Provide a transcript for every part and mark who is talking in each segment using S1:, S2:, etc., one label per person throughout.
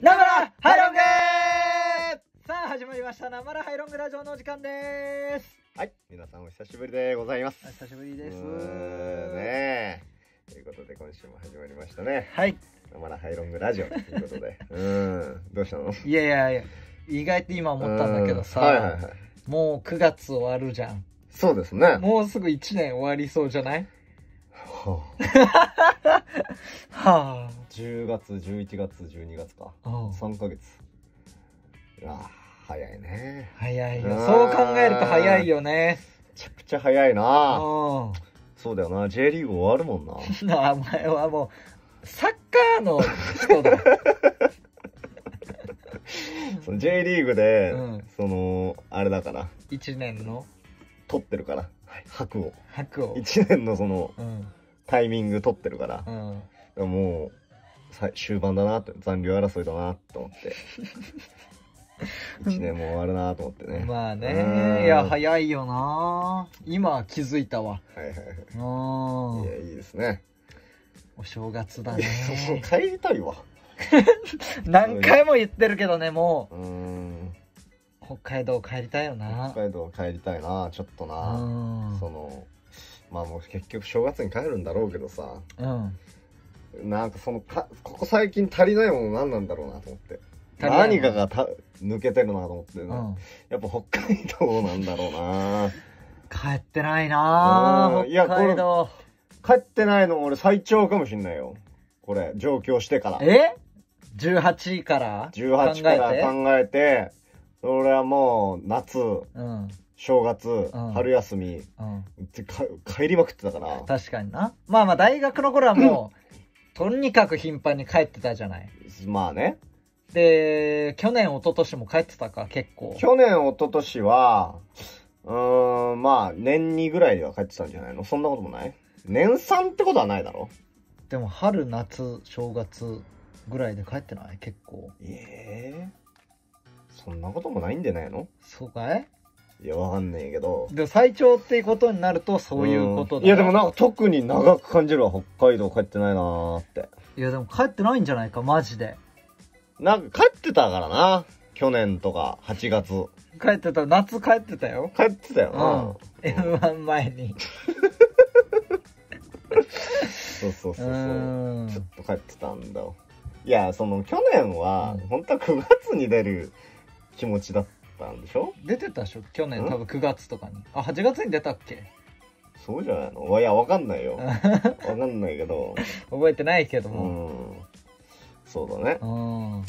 S1: ナマラハイロングさあ始まりましたナマラハイロングラジオの時間ですはい
S2: 皆さんお久しぶりでございますお久しぶりですねということ
S1: で今週も始まりましたねはいナマラハイロングラジオということで うんどうしたのいやいやいや意外と今思ったんだけどさ、はいはいはい、もう9月終わるじゃん
S2: そうですね
S1: もうすぐ1年終わりそうじゃない は
S2: あ、10月11月12月か、うん、3か月ああ早いね早いよそう考えると早いよねめちゃくちゃ早いなそうだよな J リーグ終わるもんな
S1: お前はもうサッカーの人だ
S2: その J リーグで、うん、そのあれだから
S1: 1年の
S2: 取ってるから白を白を1年のその、うんタイミング取ってるから、うんもう終盤だなって残留争いだなと思って1 年も終わるなと思ってねまあねいや早
S1: いよな今気づいたわはいはいはいああ、いやいいですねお正月だもうね帰りたいわ 何回も言ってるけどねも
S2: うう
S1: 北海道帰り
S2: たいよな北海道帰りたいなちょっとな、そのまあもう結局正月に帰るんだろうけどさ、うん、なんかそのかここ最近足りないもの何なんだろうなと思って何かがた抜けてるなと思って、ね、うん、やっぱ北海道なんだろうな
S1: 帰ってないな北海
S2: 道帰ってないの俺最長かもしんないよこれ上京してから
S1: え18から18から
S2: 考えてそれはもう夏、うん、正月、うん春休みうん、ってか帰りまくってたから確かにな
S1: まあまあ大学の頃はもうとにかく頻繁に帰ってたじゃないまあねで去年一昨年も帰ってたか結構
S2: 去年一昨年はうーんまあ年2ぐらいでは帰ってたんじゃないのそんなこともない年3ってことはないだろ
S1: でも春夏正月ぐらいで帰ってない結構ええそ
S2: んなこともないんじゃないのそうかいいや、わかんねえけど。で
S1: も最長っていうことになるとそういうことだ、うん、いや、でもなんか特に長く
S2: 感じるわ。北海道帰ってないなーって。
S1: いや、でも帰ってないんじゃないか、マジで。
S2: なんか帰ってたからな。去年とか、8月。
S1: 帰ってた、夏帰ってたよ。帰ってたよな。うん。M1 前に。
S2: そうそうそうそう。ちょっと帰ってたんだいや、その去年は、うん、本当は9月に出る気持ちだった。ったんでしょ出てた
S1: でしょ去年多分9月とかにあ8月に出たっけ
S2: そうじゃないのいやわかんないよ わかんないけど
S1: 覚えてないけどもうそうだねうん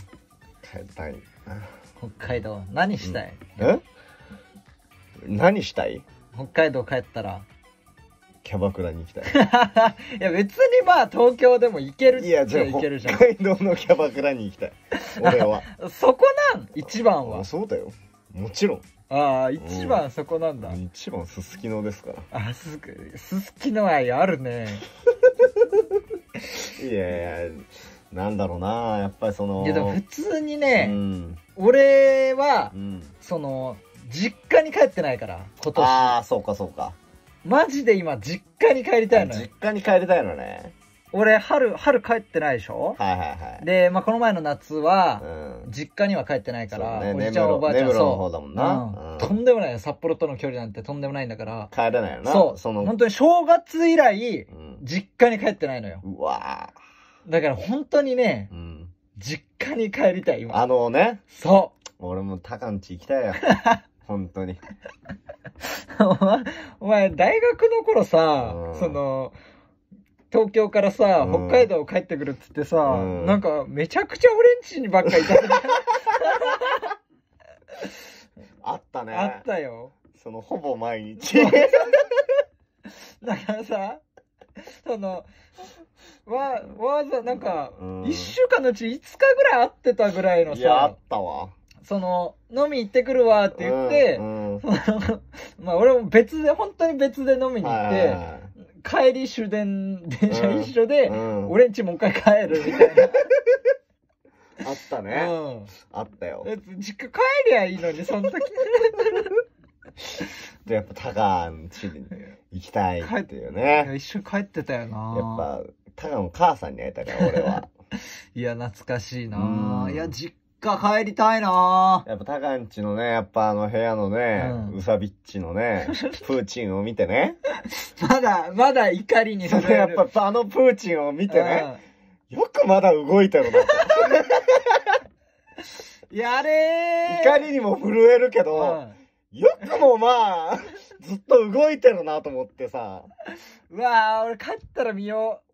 S1: 帰りたい北海道何したい、うん、え何したい北海道帰ったら
S2: キャバクラに
S1: 行きたい いや別にまあ東京でも行けるいやじゃあ行けるじゃん北海道のキャバクラに行きたい俺は そこなん一番はそうだよもちろんああ一番そこなんだ、うん、一番すすきのですからあすすすすきの愛あるね いやいや
S2: なんだろうなやっぱりそのいやでも普通にね、う
S1: ん、俺は、うん、その実家に帰ってないから今年ああそうかそうかマジで今実家に帰りたいの実家に帰りたいのね俺、春、春帰ってないでしょはいはいはい。で、まあ、この前の夏は、実家には帰ってないから、おじちゃんおばあちゃん、そう。の方だもんな。とんでもないよ。札幌との距離なんてとんでもないんだから。帰れないよな。そう。その。本当に正月以来、実家に帰ってないのよ。うわだから本当にね、実家に帰りたい、今。あのね。
S2: そう。俺も高んち行きたいよ。本当に。
S1: お前、大学の頃さ、その、東京からさ、北海道帰ってくるっつってさ、うん、なんかめちゃくちゃオレンジにばっかいた、ね、
S2: あったねあったよそのほぼ毎
S1: 日だからさそのわわざなんか、一1週間のうち5日ぐらい会ってたぐらいのさいやあったわその飲み行ってくるわって言って、うんうん、まあ俺も別で本当に別で飲みに行って、はいはいはい帰り終電、電車一緒で、うん俺んちもう一回帰るみたいな。
S2: あったね。うん。あっ
S1: たよ。実家帰りゃいいのに、その時。
S2: で、やっぱタガの地に行きたいっていういね。一緒に帰ってたよなやっぱ、タガーの母さんに会えたから、俺は。
S1: いや、懐かしいな、うんいや、実家帰りたいな
S2: やっぱタカンチのね、やっぱあの部屋のね、うん、ウサビッチのね、プーチンを見てね。まだ、
S1: まだ怒り
S2: にそれやっぱあのプーチンを見てね、うん、よくまだ動いてるな。やれ怒りにも震えるけど、うん、よくもまあ、ず
S1: っと動いてるなと思ってさ。うわぁ、俺帰ったら見よう。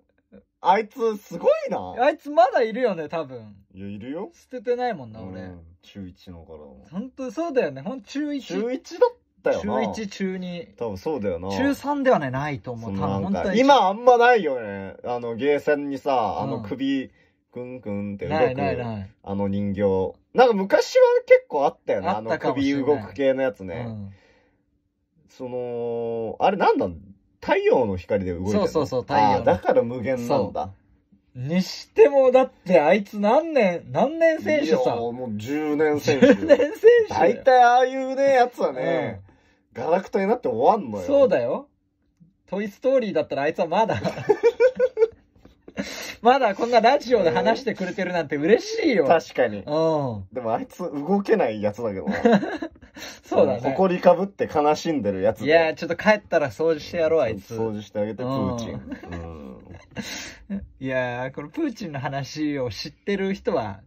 S1: あいつ、すごいな。あいつまだいるよね、多分。いや、いるよ。捨ててないもんな、俺。うん、中1の頃本当そうだよね。ほん中1。中1だったよな。中1、中
S2: 2。多分そうだよな。中3
S1: ではね、ないと思う。
S2: 今あんまないよね。あの、ゲーセンにさ、あの首、うん、くんくんって動く。ないないない。あの人形。なんか昔は結構あったよね。あの首動く系のやつね。うん、その、あれ何なん太陽の光で動いてるそうそうそう、太陽だから無限なん
S1: だ。にしても、だってあいつ何年、何年選手さ。も
S2: う10年選手。10年選
S1: 手。大体ああいうね、やつはね、うん、ガラクタになって終わんのよ。そうだよ。トイストーリーだったらあいつはまだ まだこんなラジオで話してくれてるなんて嬉しいよ。確かに。うん。でも
S2: あいつ動けないやつだけどな。
S1: そうだね。埃
S2: かぶって悲しんでるやつ
S1: いや、ちょっと帰ったら掃除してやろう、あいつ。掃除してあげて、プーチン。うん、いやこのプーチンの話を知ってる人は、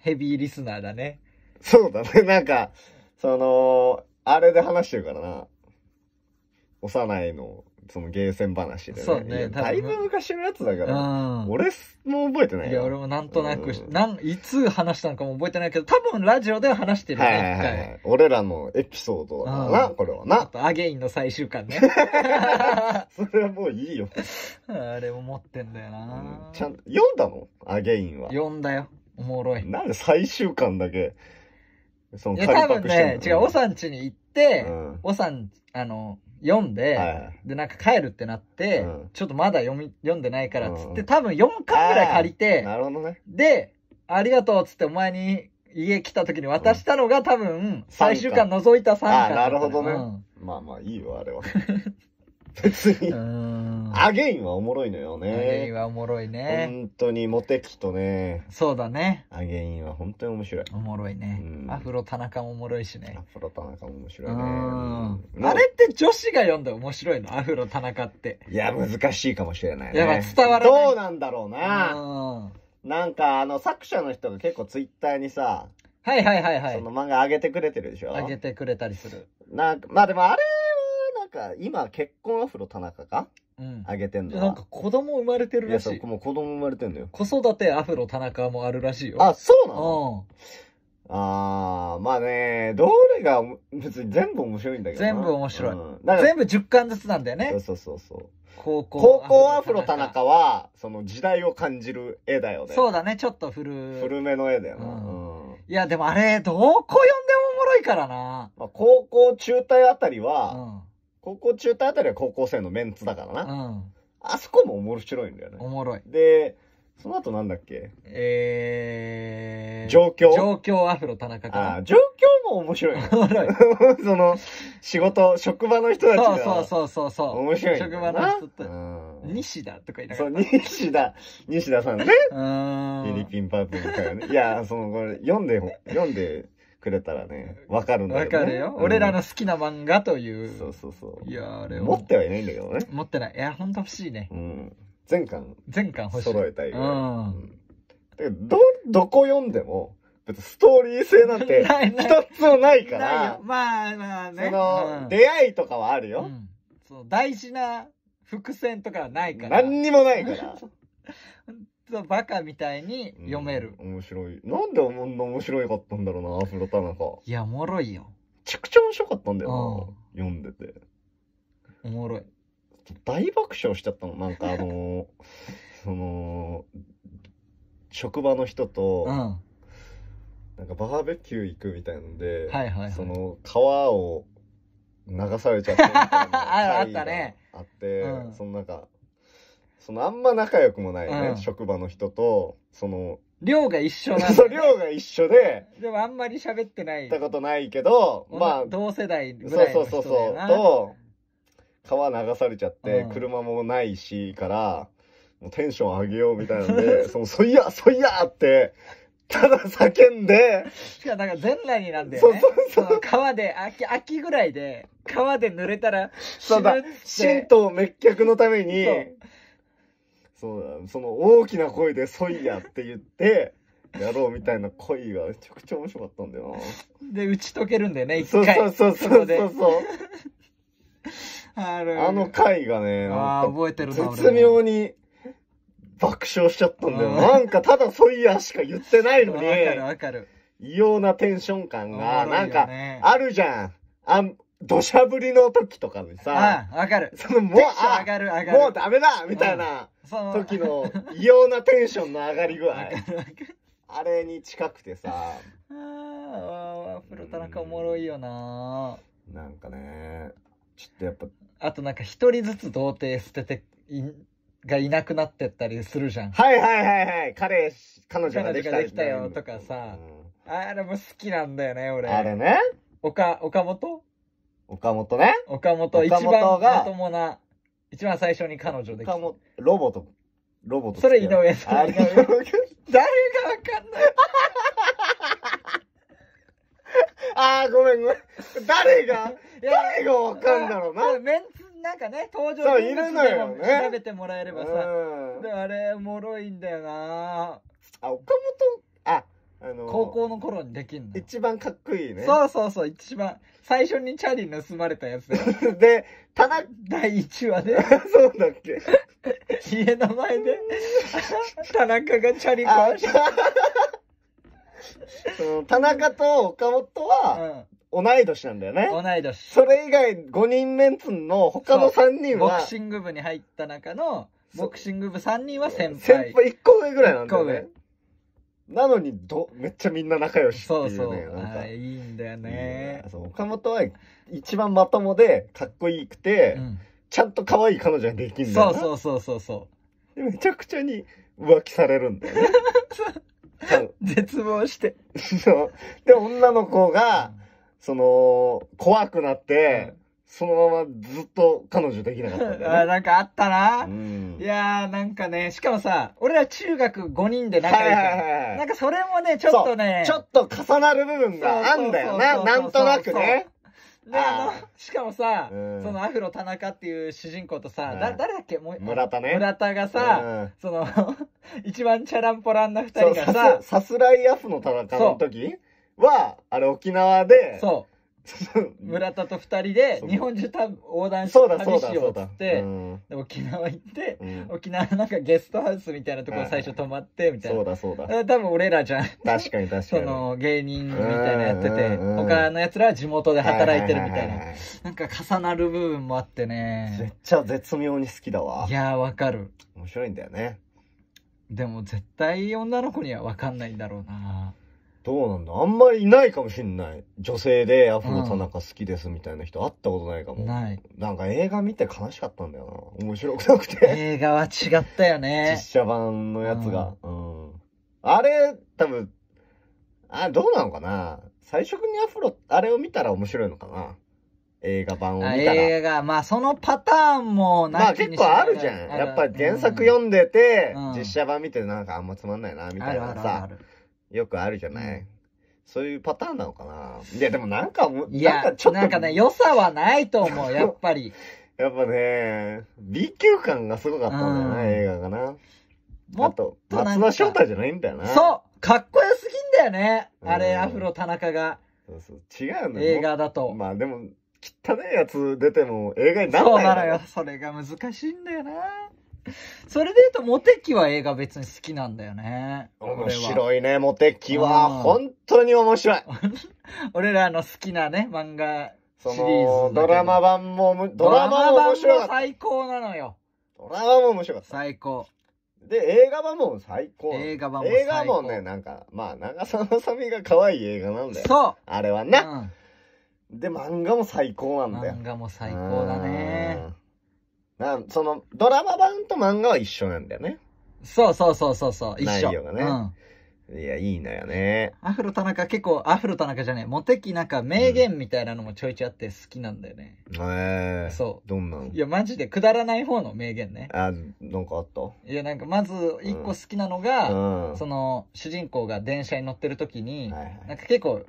S1: ヘビーリスナーだね。
S2: そうだね。なんか、その、あれで話してるからな。幼いのそのゲーセン話でね。そうね。だいぶ
S1: 昔のやつだから、俺も覚えてないいや、俺もなんとなく、なん、いつ話したのかも覚えてないけど、多分ラジオでは話してるね、はいはいは
S2: い、俺らのエピソードだな、これはな。あ
S1: と、アゲインの最終巻ね。
S2: それはもういいよ。
S1: あれも持ってんだよな、うん、ちゃんと、
S2: 読んだのアゲインは。読んだよ。おもろい。なんで最終巻だけ、そ
S1: の、いや、多分ね、違う、おさんちに行って、うん、おさん、あの、読んで、で、なんか帰るってなって、ちょっとまだ読み、読んでないから、つって、多分4巻ぐらい借りて、なるほどね。で、ありがとうっつってお前に家来た時に渡したのが多分、最終巻覗いた3巻あなるほどね
S2: まあまあいいよ、あれは。別に。アゲインはおもろいのよね。アゲインはおもろいね。本当にモテ期とね。そうだね。アゲインは本当に面白い。おもろい
S1: ね。アフロ田中もおもろいしね。アフロ田中も面白いね。あれって女子が読んで面白いのアフロ田中って。
S2: いや、難しいか
S1: もしれないね。やっぱ伝わらない。どうな
S2: んだろうな。なんか、あの、作者の人が結構ツイッターにさ、
S1: はいはいはいはい。その
S2: 漫画上げてくれてるでしょ上
S1: げてくれたりす
S2: る。なんか、まあでもあれか、今、結婚アフロ田中かうんあげてんのなんか子供生まれてるいらや、しそう、も子供生まれてんのよ。
S1: 子育てアフロ田中もあるらしいよ。あ、そうなのう
S2: あー、まあね、どれが、別に全部面白いんだけどな。全部面白いうんだから全部10巻ずつなんだよね。そう
S1: そうそうそう。
S2: 高校高校アフロ田中は、その時代を感じる絵だよね。
S1: そうだね、ちょっと古古めの絵だよな。ううんいや、でも
S2: あれ、どこ読んでもおもろいからな。まあ、高校中退あたりは、高校中退あたりは高校生のメンツだからな。うん。あそこも面白いんだよね。おもろい。で、その後なんだっけえー、状況状況アフロ田中君。ああ、状況も面白い、おもろい。その、仕事、職場の人たちが。そうそ
S1: うそうそう。面白い、職場の人
S2: ん。西田とか言っながら。そう、西田、西田さんね。うん。フィリピンパープルとかね。いや、その、これ、読んで、読んで、くれたらね、わかるんだわかるよ。俺らの
S1: 好きな漫画という。そうそうそいやあれう。を持ってはいないんだけどね。持ってない。いや、ほんと欲しいね。うん。全巻全巻
S2: 欲しい。揃えたいうんだけど、ど、どこ読んでも、別にストーリー
S1: 性なんて ない一つもないかないらよ。、まあまあね。その、出会いとかはあるうよ。んそう大事な伏線とかはないから。何にもないから。つをバカみたいに読める。面白い。な
S2: んであんな面白かったんだろうな、アフロ田中。いや、おもろいよ。ちくちゃ面白かったんだよな、読んでて。おもろい。大爆笑しちゃったの、なんかあのー、その、職場の人と、うん、なんかバーベキュー行くみたいので、はいはいはい、その川を流されちゃったみたい
S1: な あったね
S2: あって、うん、そのなんかそのあんま仲良くもないよね、うん職場の人とその量が一緒なそう量が一緒ででもあんまり喋ってない行ったことないけどまあ同世代ぐそうらいそのう人だそうそそうと川流されちゃって、うん車もないしからもうテンション上げようみたいなんで そのそいやそいやってただ叫んで
S1: しかもなんか全裸になんだよねそうそうそう川で秋秋ぐらいで川で濡れたら死そうだ神道滅却のためにそう
S2: そうその大きな声で「ソイヤ」って言ってやろうみたいな恋がめちゃくちゃ面白かったんだよ
S1: な。で、打ち解けるんだよね、一回。そうそうそうそうそう。
S2: ああの回がね、あ覚えてる絶
S1: 妙に
S2: 爆笑しちゃったんだよ。なんかただソイヤ」しか言ってないのに。かるかる。異様なテンション感が、ね、なんか、あるじゃん。あん土砂降りの時とかにさ、うん、
S1: わかる。そのもう、あ、上がる上がる。もうダメだみたいな、その時の
S2: 異様なテンションの上がり具合。
S1: あれに近くてさ。ああ、プロ田中おもろいよな、なんかね、ちょっとやっぱ。あとなんか一人ずつ童貞捨ててい、がいなくなってったりするじゃん。はいはいはいはい。彼、彼女ができたきたよとかさ、うん。あれも好きなんだよね、俺。あれね。岡、岡本岡本ね。岡本、一番まともな、一番最初に彼女でき岡た。本、ロボと、ロボと。そ
S2: れ井上さん。誰がわかんない。
S1: ああ、ごめんごめん。誰が誰がわかんだろうな。メンツ、なんかね、登場る人物でも調べてもらえればさ。であれ、おもろいんだよなあ、岡本、あ、あの高校の頃にできんの一番かっこいいねそうそうそう一番最初にチャリ盗まれたやつ で田中第1話で そうだっけ家の前で 田中がチャリ壊した田中
S2: と岡本は、同い年なんだよね。同い年。それ以外5人メンツの他の3人は。ボクシ
S1: ング部に入った中の、ボクシング部3人は先輩。先
S2: 輩1個上ぐらいなんだよね。なのにどめっちゃみんな仲良しっていうね。そうそうなんかいいんだよね、うん、そう岡本は一番まともでかっこいくて、うん、ちゃんと可愛い彼女ができるんだよそ
S1: うそうそうそ
S2: うでめちゃくちゃに浮気されるんだよね。絶望して。で、女の子が、その、怖くなって、そのまま
S1: ずっと彼女できなかったんだよ、ね。あなんかあったな、うん、いやーなんかね、しかもさ、俺ら中学5人で仲良いはいはいはい、なんかそれもね、ちょっとね、ちょっと重なる部分があんだよな、なんとなくね。であのしかもさ、うん、そのアフロ田中っていう主人公とさ、うん、だ誰だっけも村田ね村田がさ、うん、その 一番チャランポランな2人がささ
S2: すらいアフの田中の時はあれ沖縄でそう。
S1: 村田と二人で日本中た横断して旅しようっって、で沖縄行って、沖縄なんかゲストハウスみたいなところ最初泊まってみたいな、そうだそうだ多分俺らじゃん確かに確かにその芸人みたいなやってて他のやつらは地元で働いてるみたいな、なんか重なる部分もあってねめっちゃ絶妙に好きだわいやわかる面白いんだよねでも絶対女の子には分かんないんだろうなどうなんだあんまりい
S2: ないかもしんない。女性でアフロ田中好きですみたいな人、会ったことないかも。ない。なんか映画見て悲しかったんだよな。面白くなくて映画は違ったよね。実写版のやつが。うん、うん。あれ、多分、あ、どうなのかな最初にアフロ、あれを見たら面白いのかな映画版を見たら。映画、ま
S1: あそのパターンもなまあ結構あるじゃん。やっぱり原作
S2: 読んでて、うん、実写版見てなんかあんまつまんないな、みたいなさ。あるあるあるよくあるじゃない、そういうパターンなのかないや、でもなんかもう、いなんやかちょ、っと、なんかね、良
S1: さはないと思う、やっ
S2: ぱり。やっぱね、B 級感がすごかったんだよな、うん映画がな。もっと、と松田翔太じゃないんだよな。そ
S1: うかっこよすぎんだよねあれ、うんアフロ田中がそうそう違うのよ。映画だと。まあでも、汚いやつ出ても映画にならそうなのよ。それが難しいんだよな。それで言うと、モテキは映画別に好きなんだよね。面白いね、モテキは。本当に面白い。俺らの好きなね、漫画シリーズ。ドラマ版も、ドラマも面白かった。最高なのよ。ドラマも面白かった。最高。で、
S2: 映画版も最高。映画版も映画もね、なんか、まあ、長澤まさみが可愛い映画なんだよ。そうあれはな。うんで、漫画も最高なんだよ。漫画も最高だね。なその、ドラマ版と漫画は一緒なんだよね。そ
S1: うそうそうそうそう、一緒。内容がね。うん
S2: いや、いいのよね。
S1: アフロ田中結構、アフロ田中じゃねえ、モテキなんか名言みたいなのもちょいちょいあって好きなんだよね。
S2: へ、うん、えー、そう。どんなのい
S1: や、マジでくだらない方の名言ね。
S2: あ、なんかあった
S1: いや、なんかまず一個好きなのが、うん、その、主人公が電車に乗ってる時に、うなんか結構、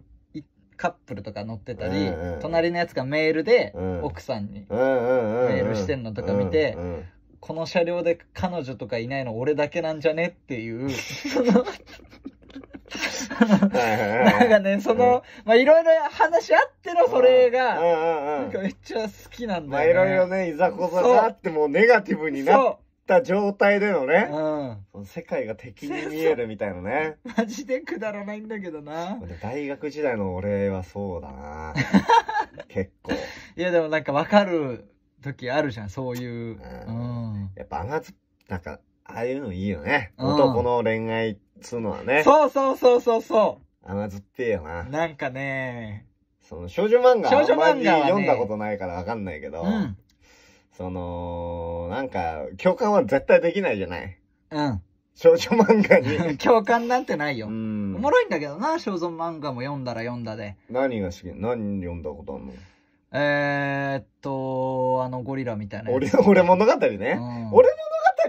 S1: カップルとか乗ってたり、うん隣のやつがメールで奥さんに
S2: メールしてんのとか見て、うんうん、
S1: この車両で彼女とかいないの俺だけなんじゃねっていう、そのなんかね、その、うん、まあいろいろ話あってのそれが、なんかめっちゃ好きなんだよね。
S2: まあいろいろね、いざこざがあってもネガティブになっった状態でのね、うん、世界が敵に見えるみたいなね。
S1: マジでくだらないんだけどな。
S2: 大学時代の俺はそうだな。
S1: 結構。いやでもなんかわかる時あるじゃん、そういう。うん。うん、やっぱ甘がっなんか、ああいうのいいよね。うん、男
S2: の恋愛っつうのはね。
S1: そうそうそうそうそう。
S2: 甘ずってえよな。
S1: なんかねその少女漫画少女漫画、ね、読んだこ
S2: とないからわかんないけど、うん、その、なんか、共感は絶対できないじゃないうん。
S1: 少女漫画に。共感なんてないよ。うおもろいんだけどな、少女漫画も読んだら読んだで。何が好き何読んだことあるのえー、っと、あのゴリラみたいなや俺つ。、俺物語うね。ん俺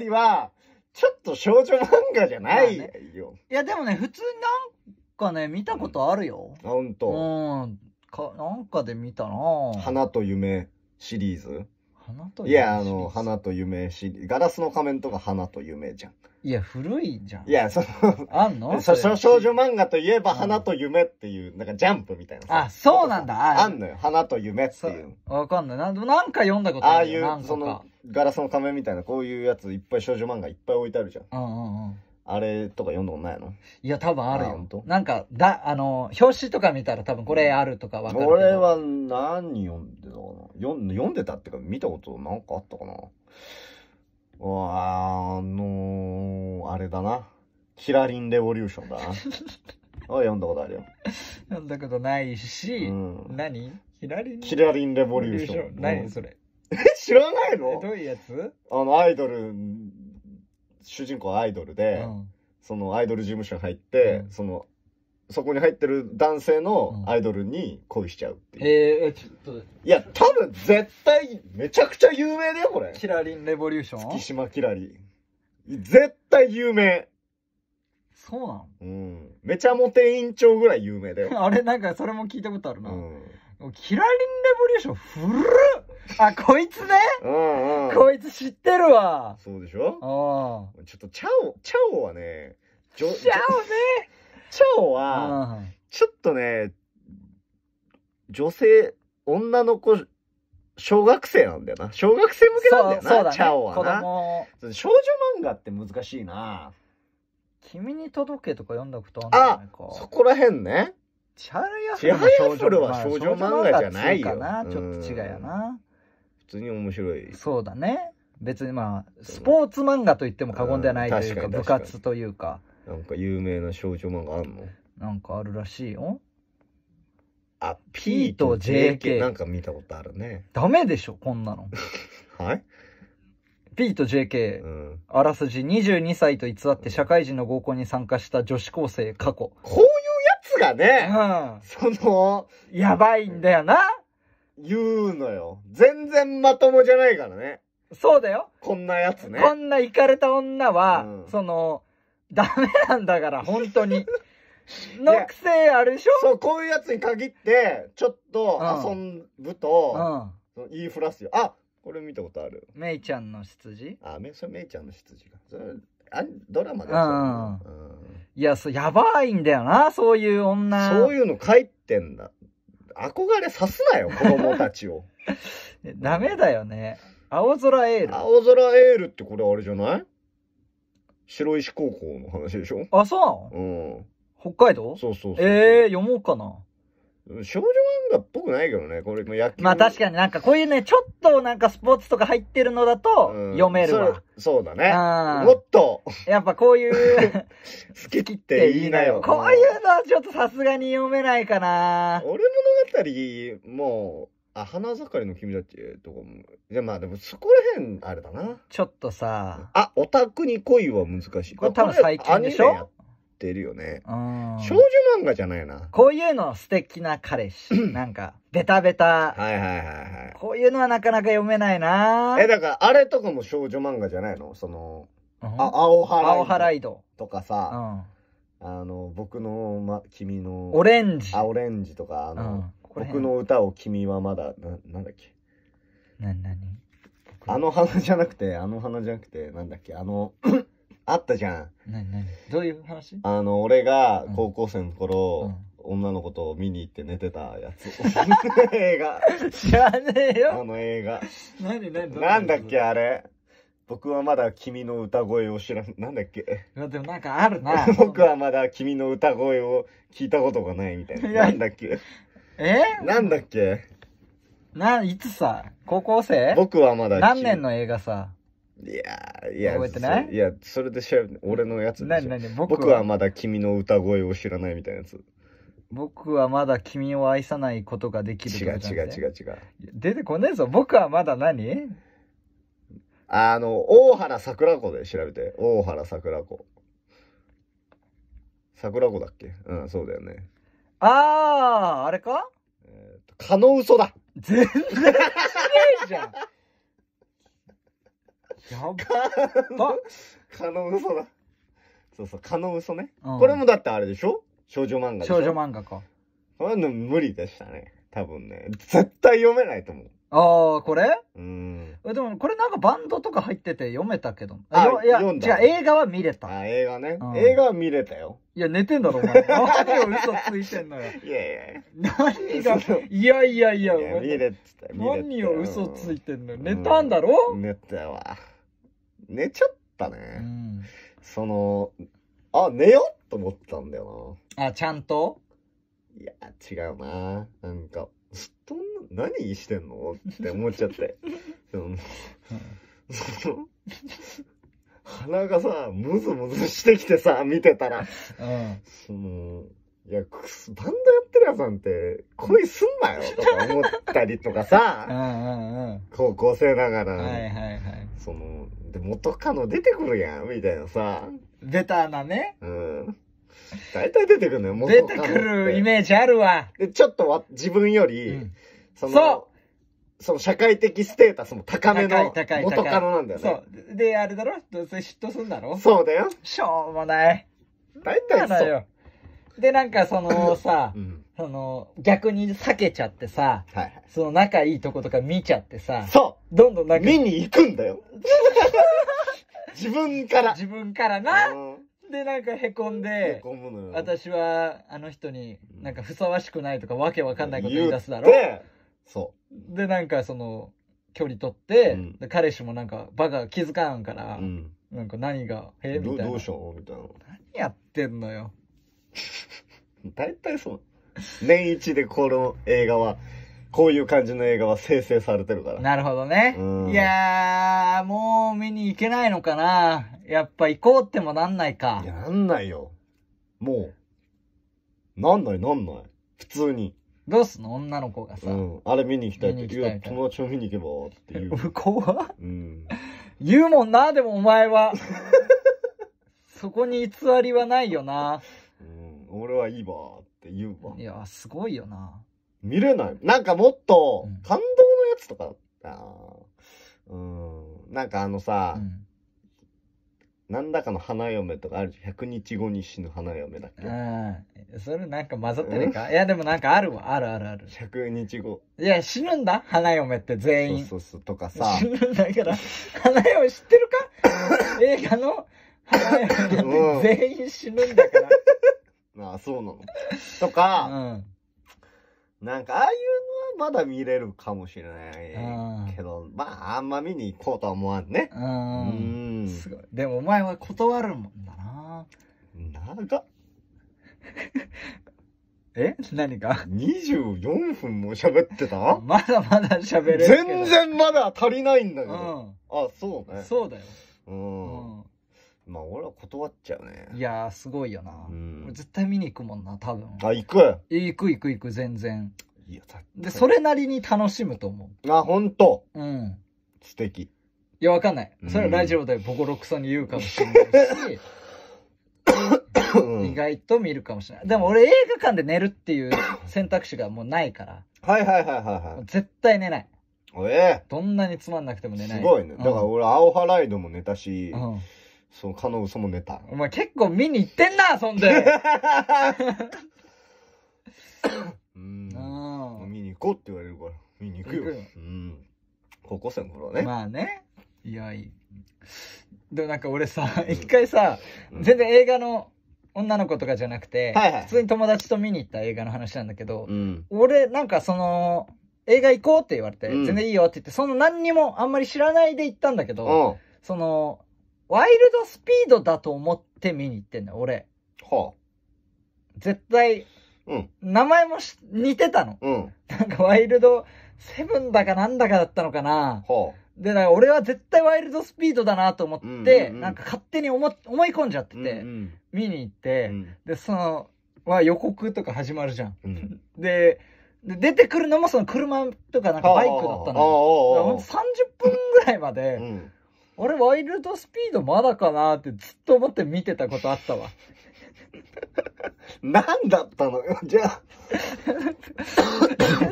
S1: 物語は、ちょっと少女漫画じゃないまよ。いや、でもね、普通なんかね、見たことあるよ。あ、
S2: ほんうん。かなんかで見たな花と夢シリーズ花といや、あの、花と夢シリーズ。ガラスの仮面とか花と夢じゃん。
S1: いや、古いじゃん。いや、その、あんのそそ少女漫画といえば花
S2: と夢っていう、なんかジャンプみたいな。あ、そうなんだ。あんのよ。花と夢っていう。
S1: わかんない。なんなんか読んだことあるああいう、その、
S2: ガラスの仮面みたいな、こういうやついっぱい少女漫画いっぱい置いてあるじゃん。
S1: うんうんうん。
S2: あれとか読んだことないの
S1: いや、多分あるあほんと。なんか、だ、あの、表紙とか見たら多分これあるとかわかるけど。俺
S2: は何読んでたかな読ん読んでたっていうか見たことなんかあったかなうわーあのー、あれだな。キラリンレボリューションだな。あ 読んだことあるよ。読んだことないし、うん
S1: 何キラリ
S2: ンキラリンレボリューション。何それえ 知らないのどういうやつあの、アイドル主人公アイドルで、うん、そのアイドル事務所に入って、うん、そのそこに入ってる男性のアイドルに恋しちゃうっていう。ええー、ちょっと。いや、多分絶対、めちゃくちゃ有名だよ、これ。キラリンレボリューション月島キラリン。絶対有名。そうなのうん。めちゃモテ委員長ぐらい有名だよ。あれ、な
S1: んかそれも聞いたことあるな。うん、キラリンレボリューション古っあ、こいつねうんうん。こいつ知ってるわ。そうでしょうん。ちょっと、チャオ、チ
S2: ャオはね、チャオねチャオは、ちょっとね、女性、女の子、小学生なんだよな。小学生向けなんだよな、そうだね、チャオはな。子少女漫画って難しいな。
S1: 君に届けとか読んだことあるんじゃそこらへんね。千原ヤフルは少女漫画じゃないよ。ちょっと違うよな。通に面白い。そうだね。別にまあ、スポーツ漫画と言っても過言ではないというか、部活というか。なんか有名な少女漫画あんのなんかあるらしいよ。
S2: あ、P と JK。なんか見
S1: たことあるね。ダメでしょ、こんなの。はい ?P と JK、うん、あらすじ22歳と偽って社会人の合コンに参加した女子高生過去。こういうやつがね、うん、その、やばいんだよな。言うのよ。全然まと
S2: もじゃないからね。
S1: そうだよ。こんなやつね。こんな行かれた女は、うん、その、ダメなんだから、本当に。のくせあるでしょそう、こうい
S2: うやつに限って、ちょっと遊ぶと、うん、言いふらすよ。あこれ見たことある。メイちゃんの羊あ、メイちゃんの羊か。それ
S1: あドラマだよ、うん、うん。いや、そう、やばいんだよな、そういう女。そういうの書いてんだ。憧れさすなよ、子供たちを。ダメだよね。
S2: 青空エール。青空エールってこれあれじゃない白石
S1: 高校の話でしょあ、そうなのうん。北海道そうそうそう。ええー、読もうかな。少女漫画っぽくないけどね、これも野球。まあ確かになんかこういうね、ちょっとなんかスポーツとか入ってるのだと読めるわ。うん、
S2: そそうだね。もっ
S1: と。やっぱこういう
S2: 好き切っていいなよ。こうい
S1: うのはちょっとさすがに読めないかな。
S2: 俺物語、もう、あ、花盛りの君たちとかも。じゃまあでもそこら辺、あれだな。ちょっとさ。あ、オタクに恋は難しい。これ多分最近でしょ
S1: ているよね。少女漫画じゃないな。こういうの素敵な彼氏。なんか、ベタベタ。はいはいはいはい。こういうのはなかなか読めないなえ、だ
S2: からあれとかも少女漫画じゃないのその、
S1: うん、あ、青ハライド。青ライド。
S2: とかさ、うん、あの、僕の、ま、君の。オレンジ。あ、オレンジとか、あの、うん、僕の歌を君はまだ、な、なんだっけ。な、なにあの花じゃなくて、あの花じゃなくて、なんだっけ、あの、あったじゃん。
S1: 何何どういう話
S2: あの、俺が高校生の頃、女の子と見に行って寝てたやつ。
S1: 映画。
S2: 知らねえよ。あの映画。何何なんだっけ、あれ。僕はまだ君の歌声を知らなんだっけ。
S1: でもなんかあるな。僕
S2: はまだ君の歌声を聞いたことがないみたいな。なんだっけ。えなんだっけ。
S1: な、いつさ、高校生僕
S2: はまだ。何年
S1: の映画さ。いや
S2: いや覚えてないそいやそれで調べて俺の
S1: やつでしょ何僕僕は
S2: まだ君の歌声を知らないみたいなやつ
S1: 僕はまだ君を愛さないことができる違う違う違う違う出てこないぞ僕はまだ何
S2: あの大原桜子で調べて大原桜子桜子だっけうんそうだよね
S1: あああれかえーと蚊の嘘だ全然違うじゃんやばっ。可能嘘だ。
S2: そうそう、可能嘘ね、うん。これもだってあれでしょ少女漫画でしょ少女漫画か。これ
S1: の無理でしたね。多分ね。絶対読めないと思う。ああ、これうん。でも、これなんかバンドとか入ってて読めたけど。あ、あいや、読んだ違う、映画は見れた。あ、映画ね、うん、映画は見れたよ。いや、寝てんだろ、お前。何を嘘ついてんのよ。いやいやいや。
S2: 何が、いやいやいや、いや見れっつった何を嘘ついてんのよ。寝たんだろ、うん、寝たわ。寝ちゃったね。うん、その、あ、寝ようと思ったんだよ
S1: な。あ、ちゃんと
S2: いや、違うな。なんか、ずっと何してんのって思っちゃって。鼻がさ、ムズムズしてきてさ、見てたら。うん、その、いや、バンドやってるやつなんて、恋すんなよとか思ったりとかさ、高校生ながら、はいはいはい、その、で元カノ出てくるやん、みたいなさ。ベターなね。うん。大体出てくるのよ、元出カノてて。く
S1: るイメージあるわ。
S2: で、ちょっとわ自分より、うんその、そその社会的ステータスも高めの高い元カノなんだよね。
S1: そう。で、あれだろどうせ嫉妬すんだろそうだよ。しょうもない。大体そう。だよ。で、なんかその さう、ん。その、逆に避けちゃってさ、はいはい。その仲いいとことか見ちゃってさ、そうどんどんなんか見に行くんだよ。自分から。自分からな。で、なんかへこんで、へこむのよ私はあの人になんかふさわしくないとかわけわかんないこと言い出すだろ。で、そで、なんかその、距離取って、うんで彼氏もなんかバカ気づかんから、う。ん。なんか何が、えどみたいどな。うしよ
S2: うみたいな。何
S1: やってんのよ。大体そう。年
S2: 一でこの映画はこういう感じの映画は生成されてるから。
S1: なるほどね。いやー、もう見に行けないのかな。やっぱ行こうってもなんないかい。や、なんないよ。もう。なんない、なんない。普通に。どうすんの女の子がさ。うん。あれ見に行きたいって。言う友達を見に行けばって言う。向こうはうん。言うもんな、でもお前は。そこに偽りはないよな。うん。俺はいいわって言うわ。いや、すご
S2: いよな。見れない。なんかもっと、感動のやつとかだったうん。なんかあのさ、うんなんだかの花嫁とかあるじゃん。100日後に死ぬ花嫁だっけ。うん。それなんか混ざってるか、うん、いや
S1: でもなんかあるわ。あるあるある。100日後。いや、死ぬんだ花嫁って全員。そうそうそう。とかさ。死ぬんだから、花嫁知ってるか 映画の花嫁なんて全員死ぬんだから。
S2: ま あ、そうなの。
S1: とか、
S2: なんか、ああいうのはまだ見れるかもしれないけど、まあ、あんま見に行こうとは思わんね。うん。すごい。でもお前は断るもん
S1: だな長っ。え何か24分も喋ってたまだまだ喋れる全
S2: 然まだ足りないんだけど。うん。あ、そうね。そうだよ。うん。うんまあ俺は断っち
S1: ゃうね。いやーすごいよな、うん、絶対見に行くもんな多分あ行く行く行く行く全然いやでそれなりに楽しむと思うあ本当うん素敵いやわかんないそれはラジオでボコロクソに言うかもしれないし、意外と見るかもしれないでも俺映画館で寝るっていう 選択肢がもうないからはいはいはいはいはい絶対寝ないええどんなにつまんなくても寝ないすごいね、だから
S2: 俺アオハライドも寝たし、うんその蚊の嘘もネタ。
S1: お前結構見に行ってんな、そんで。うん。見に行こうって言われるから。見に行くよ。くうん。高校生の頃はね。まあね。いや、いい。でもなんか俺さ、一回さ、うん全然映画の女の子とかじゃなくて、はいはい普通に友達と見に行った映画の話なんだけど、うん。俺なんかその、映画行こうって言われて、うん全然いいよって言って、その何にもあんまり知らないで行ったんだけど、その、ワイルドスピードだと思って見に行ってんだよ、俺。はあ、絶対、うん。名前も似てたの。うん。なんかワイルドセブンだかなんだかだったのかな。はあ、で、なんか俺は絶対ワイルドスピードだなと思って、うんうんうん、なんか勝手に思思い込んじゃってて、うんうん、見に行って、うん、で、その、は予告とか始まるじゃん。うん、で、で出てくるのもその車とかなんかバイクだったの。30分ぐらいまで、うん俺ワイルドスピードまだかなってずっと思って見てたことあったわ。何 だったのよ、じゃあ。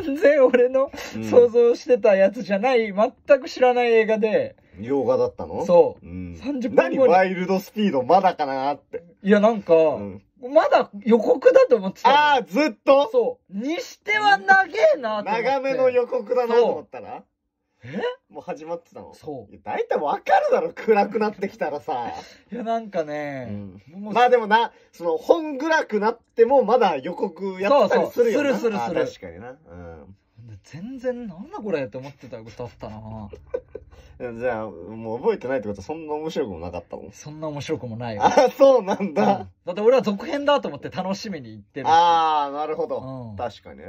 S1: 全然俺の想像してたやつじゃない、全く知らない映画で、
S2: 洋画だったのそう。うん
S1: 分後に何ワイルドスピードまだかなって。いやなんか、うんまだ予告だと思ってたああ、ずっとそう。にしては長えなと思って。長めの予告だなと思っ
S2: たらえもう始まってたのそいや大体わかるだろ、暗くなってきたらさ。いや、なんかね、まあでもな、その、本暗くなっても、まだ予告やったりするよな。そうそうするするする確
S1: かにな。全然、なんだこれって思ってた歌あったな。
S2: うん。じゃあ、もう覚えてないってことそんな面白くもなかったもん。そんな面白くも
S1: ないよ。あ、そうなんだ。うんだって俺は続編だと思って楽しみに行ってる。
S2: ああ、なるほど。うん確かにね。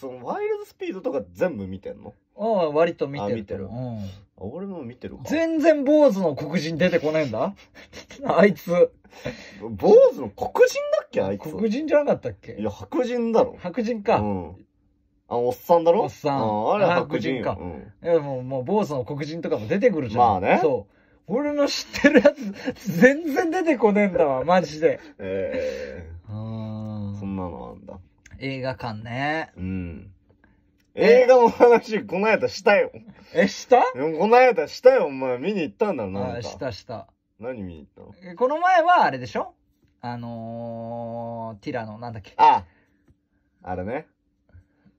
S2: その、ワイルドスピードとか全部見てんの
S1: うん、割と見てる。あ見てるうん、俺も見てるか。全然坊主の黒人出てこねえんだ あいつ。坊主の黒人だっけあいつ。黒人じゃなかったっけいや、白人だろ。白人か。うん。あ、おっさん
S2: だろおっさん。ああれ白人か。う
S1: ん、いや、もう、もう、坊主の黒人とかも出てくるじゃん。まあね。そう。俺の知ってるやつ、全然出てこねえんだわ、マジで。ええー。そんなのあんだ。映画館ね。うん。映画の話、この間したよ。え、したこ
S2: の間したよ、お前。見に行ったんだろ、なあ、したした。何見に行っ
S1: たのこの前は、あれでしょあのー、ティラの、なんだっけ。あ、あれね。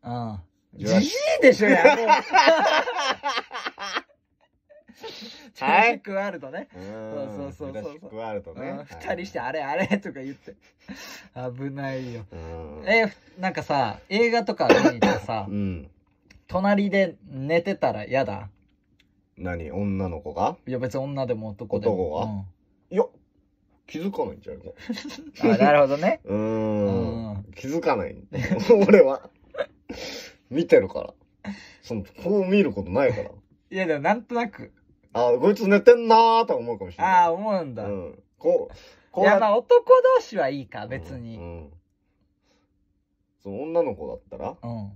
S1: うん。じじいでしょ、やろ。ジュラシックワールドね。そうそうそうそう。ジュラシックワールドね。二人してあれあれとか言って。危ないよ。え、なんかさ、映画とか見に行ってさ、隣で寝てたら嫌だ。何女の子がいや別に女でも男でも。男が、いや、気づかないんじゃない あ、なるほどね。う
S2: ん。気
S1: づかない。俺は。見
S2: てるから。その、こう見ることないから。いや、でもなんとなく。ああ、こいつ寝てんなーと思うかもしれない。ああ、思うんだ。うん。こう、こうや、ま
S1: あ男同士はいいか、別うに。んうんその女の子だったらうん。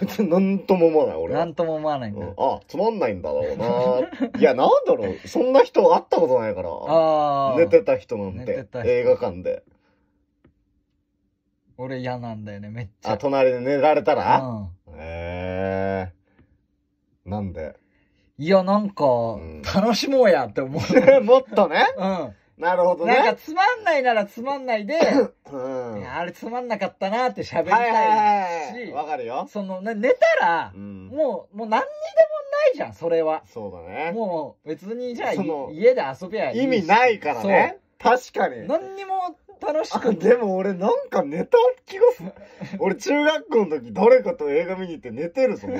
S1: 別になんとも思わない、俺なんとも思わないんうん。あ、つま
S2: んないんだろうな。いや、なんだろう。そんな人会ったことないから。
S1: ああ。
S2: 寝てた人なんてて映画館で。
S1: 俺嫌なんだよね、めっちゃ。あ、隣で寝られたら
S2: うん。へえ。なんで
S1: いや、なんか、楽しもうやって思う。もっとね。うん。なるほどね。なんかつまんないならつまんないで、うん、あれつまんなかったなって喋りたいし。わ、はいはい、かるよ。その、ね、寝たら、うん、もう、もう何にでもないじゃん、それは。そうだね。もう別にじゃあ家で遊べやいい。意味ないからね。確かに。何にも楽しくでも
S2: 俺なんか寝た気がす
S1: る。俺
S2: 中学校の時誰かと映画見に行って寝てるぞ、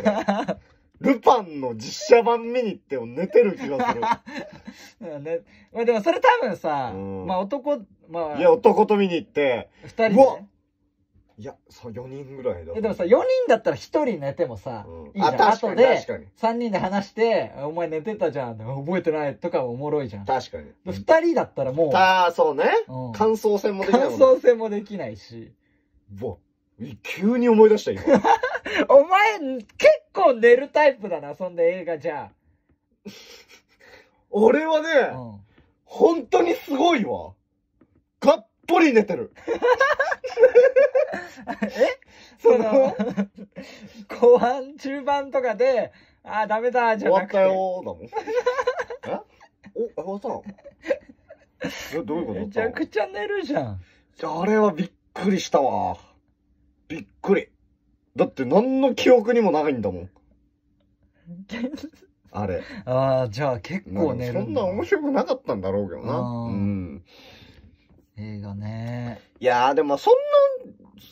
S2: ルパンの実写版見に行っても寝てる気がする。ね、まあでもそれ多分さ、うん、
S1: まあ男、まあ。いや、男と見に行って。二人で、いや、そう、4人ぐらいだ。でもさ、4人だったら1人寝てもさ、うん、いいじゃん。あで、3人で話して、お前寝てたじゃん、覚えてないとかおもろいじゃん。確かに。2人だったらもう。ああ、そうね。うん、感想戦もできない感想戦もできないし。うわ、急に思い出した、今。お前、結構寝るタイプだな、そんで映画じゃ
S2: 俺はね、うん、本当にすごい
S1: わ。がっぽり寝てる。えその、後半中盤とかで、ああ、ダメだ、じゃなくて。終
S2: わったよだもん。えお、終わったえ、どういうことめちゃ
S1: くちゃ寝るじゃん。
S2: あれはびっくりしたわ。びっくり。だって何の記憶にもないんだもん。あれ。ああ、じゃあ結構寝るんだ。そんな面白くなかったんだろうけどな。うん。映画ね。いやー、でもそん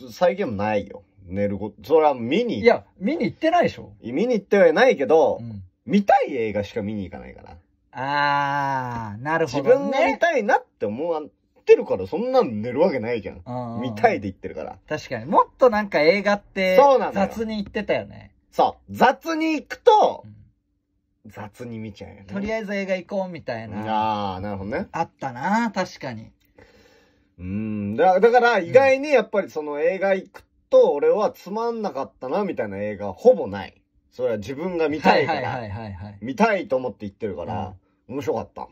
S2: な再現もないよ。寝ること。それは見に。いや、見に行ってないでしょ。見に行ってはないけど、うん、見たい映画しか見に行かないから。
S1: ああ、なるほど、ね、自分が見
S2: たいなって思わんってるから、そんなん寝るわけないじゃん。見たいで言ってるから。確かに。もっとなんか
S1: 映画って、そうなの雑に言ってたよね。そう。雑に行くと、うん、雑に見ちゃうよね。とりあえず映画行こうみたいな。ああ、なるほどね。あったな、確
S2: かに。うん。だだから、意外にやっぱりその映画行くと、俺はつまんなかったな、みたいな映画ほぼない。それは自分が見たいから。はいはいはい見たいと思って行ってるから、面白かった。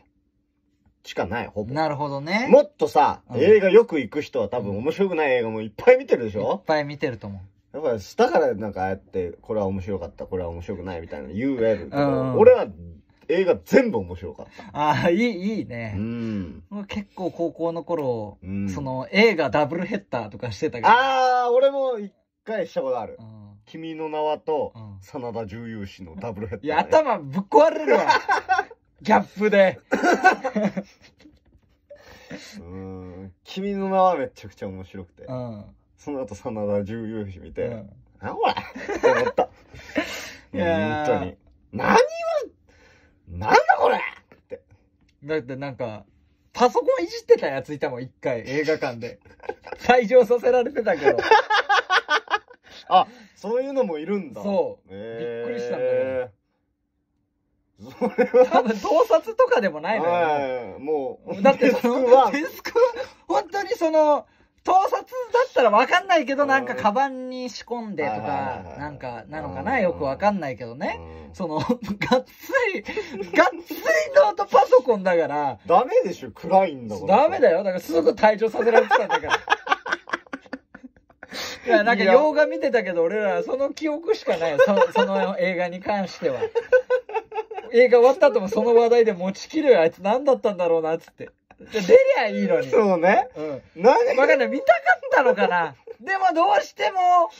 S2: しかない、ほぼ。なるほどね。もっとさ、映画よく行く人は多分面白くない映画もいっぱい見てるでしょ、いっぱい見てると思う。だから、下からなんかああやって、これは面白かった、これは面白くないみたいな言うやるけど、
S1: 俺は映画全部面白かった。ああ、いい、いいね。ん。結構高校の頃、うんその映画ダブルヘッダーとかしてたけど。ああ、俺も一
S2: 回したことある君の名はと、うん真田重勇士のダブルヘッダーね、いや、頭ぶ
S1: っ壊れるわ。ギャップで。
S2: うん。君の名はめちゃくちゃ面白くて。うん。その後、真田重雄
S1: 氏見て、うん、なんこれ って
S2: 思った。いや本当に。
S1: 何を、なんだこれって。だってなんか、パソコンいじってたやついたもん、一回、映画館で。退場させられてたけど。あ、そういうのもいるんだ。そう。
S2: えー、びっくりしたんだ
S1: 俺は。多分、盗撮とかでもな
S2: いのよ。もう。だって、その、
S1: デスクは、本当にその、盗撮だったらわかんないけど、なんか、カバンに仕込んでとか、なんか、なのかなよくわかんないけどね。その、がっつり、がっつりノートパソコンだから。ダメでしょ暗いんだもん。ダメだよ。だから、すぐ退場させられてたんだから。いや、なんか、洋画見てたけど、俺ら、その記憶しかない。その、その映画に関しては。映画終わった後もその話題で持ちきるあいつ何だったんだろうな、っつって。じゃ出りゃいいのに。そうね。うん。何わかんない。見たかったのかな でもどうしても、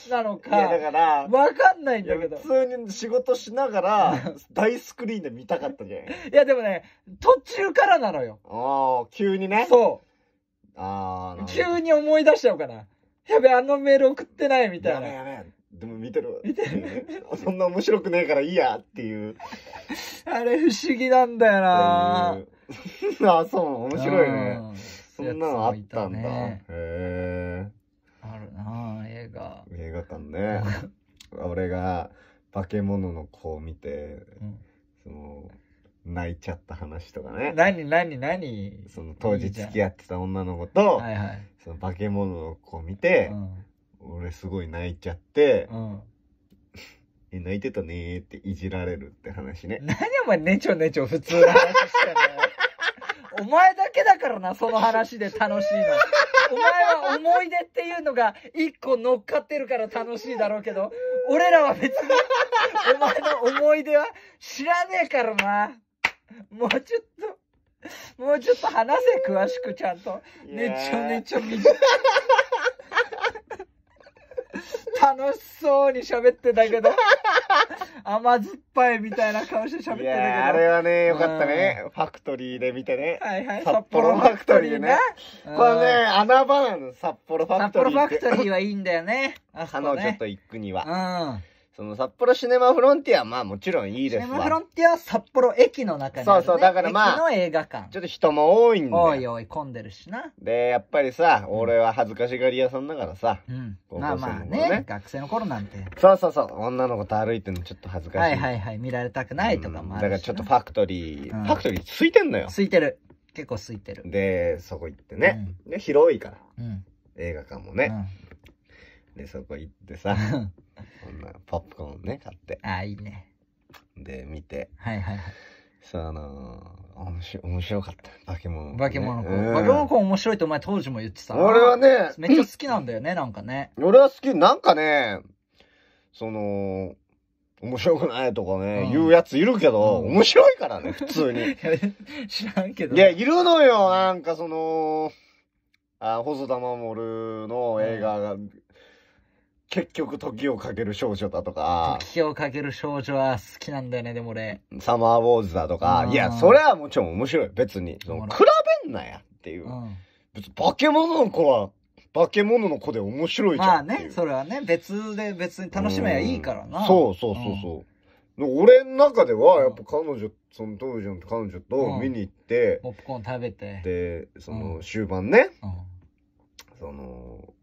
S1: なのか。だから、わかんないんだけど。普通に仕事しながら、大スクリーンで見たかったんじゃないいやでもね、途中からなのよ。ああ、急にね。そ
S2: う。ああ。
S1: 急に思い出しちゃうかな。やべ、あのメール送ってないみた
S2: いな。やべやべ。でも見てる。見てる、そんな面白くねえからいいやっていう。あれ不思
S1: 議なんだよな あ、そう、面白いね。
S2: そんなのあったんだ。ね、へえ。あるな映画。映画館ね。俺が化け物の子を見て、うん、その、泣いちゃった話とかね。
S1: 何、何、何その当時付き合
S2: ってた女の子と、いいはいはい、その化け物の子を見て、うん俺すごい泣いちゃって、うん。え、泣いてたねーっていじられるって話ね。何
S1: お前、ねちょねちょ普通の話してんのお前だけだからな、その話で楽しいの。お前は思い出っていうのが一個乗っかってるから楽しいだろうけど、俺らは別に、お前の思い出は知らねえからな。もうちょっと、もうちょっと話せ、詳しくちゃんと。いねちょねちょみじ、楽しそうに喋ってたけど、甘酸っぱいみたいな顔して喋ってたけど。いやあれは
S2: ね、よかったね。ファクトリーで見てね。はいはい。札幌ファクトリーね。
S1: これね、穴
S2: 場なの、札幌ファクトリー。札幌ファ
S1: クトリーはいいんだよね。あそちね。
S2: 彼女と行くには。うん。その札幌シネマフロンティアはまあもちろんいいですシネマフロン
S1: ティアは札幌駅の中にある、ね。そうそうだからまあ駅の映画館。
S2: ちょっと人も多いんで。おいお
S1: い、混んでるしな。
S2: で、やっぱりさ、俺は恥ずかしがり屋さんだからさ。
S1: うん。まあまあね学生の頃なんて。そうそうそう。女の子と歩いてるのちょっと恥ずかしい。はいはいはい、見られたくないとか
S2: もあるしだからちょっとファクトリー、うんファクトリーついてんのよ。空いてる。結構空いてる。で、そこ行ってね。ね広いから、うん。映画館もね。うんで、そこ行ってさ、こんなポップコーンね、買って。ああ、いいね。で、見て。はいはいはい。さあのー、面白面白かった。化け物、ね。化け物子、うん。化け物
S1: 子面白いってお前当時も言ってた。俺はね、めっちゃ好きなんだよね、なんかね。
S2: 俺は好き、なんかね、その、面白くないとかね、うん、言うやついるけど、うん、面白いからね、普通に。
S1: 知らんけど。いや、いるのよ、なんか
S2: その、あ、細田守の映画が、うん、結局時をかける少女だとか。
S1: 時をかける少女は好きなんだよね、でも俺。
S2: サマーウォーズだとか。いや、それはもちろん面白い。別に。比
S1: べ
S2: んなやっていう。うん、別に化け物の子は、化け物の子で面白いじゃんまあね、
S1: それはね、別で別に楽しめばいいからな。そうそうそう
S2: そう。うん、俺の
S1: 中では、やっぱ
S2: 彼女、その当時の彼女と見に行って、うん、ポップ
S1: コーン食べて。
S2: で、その終盤ね、その、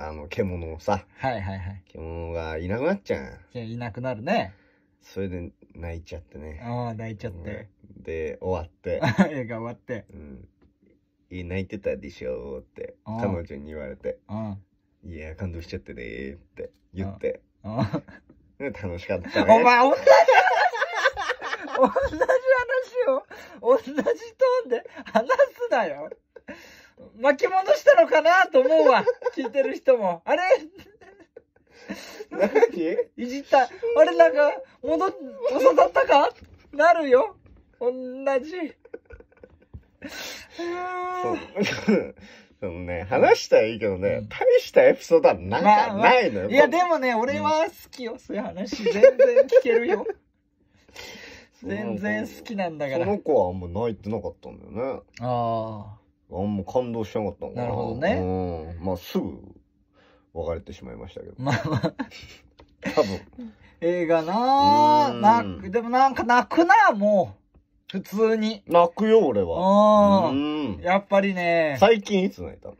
S2: あの、獣をさ、
S1: はいはいはい。
S2: 獣がいなくなっちゃう。
S1: じゃあいなくなるね。
S2: それで泣いちゃってね。
S1: ああ、泣いちゃって。で、終わって、映画終わって。うん。
S2: え、泣いてたでしょって、彼女に言われて、うん。いや、感動しちゃってねーって言って、うんうん楽しかったお前、同じ話、同
S1: じ話を、同じトーンで話すなよ。巻き戻したのかなと思うわ。聞いてる人も。あれ何いじった。あれなんか、戻っ、遅だったかなるよ。同じ。
S2: そのね、話したらいいけどね、うん、大したエピソードはなんか、まあまあ、ないのよ。いや、で
S1: もね、俺は好きよ、そういう話。全然聞けるよ。
S2: 全然好き
S1: なんだから。その子
S2: はあんま泣いてなかったんだよね。ああ。あんま感動しなかったんかな。なるほどね。うん。まあ、すぐ別れてしまいましたけど。まあまあ。
S1: 多分。映画なぁ。く、でもなんか泣くなもう。普通に。泣くよ、俺は。うん。やっぱりね。最近いつ泣いたの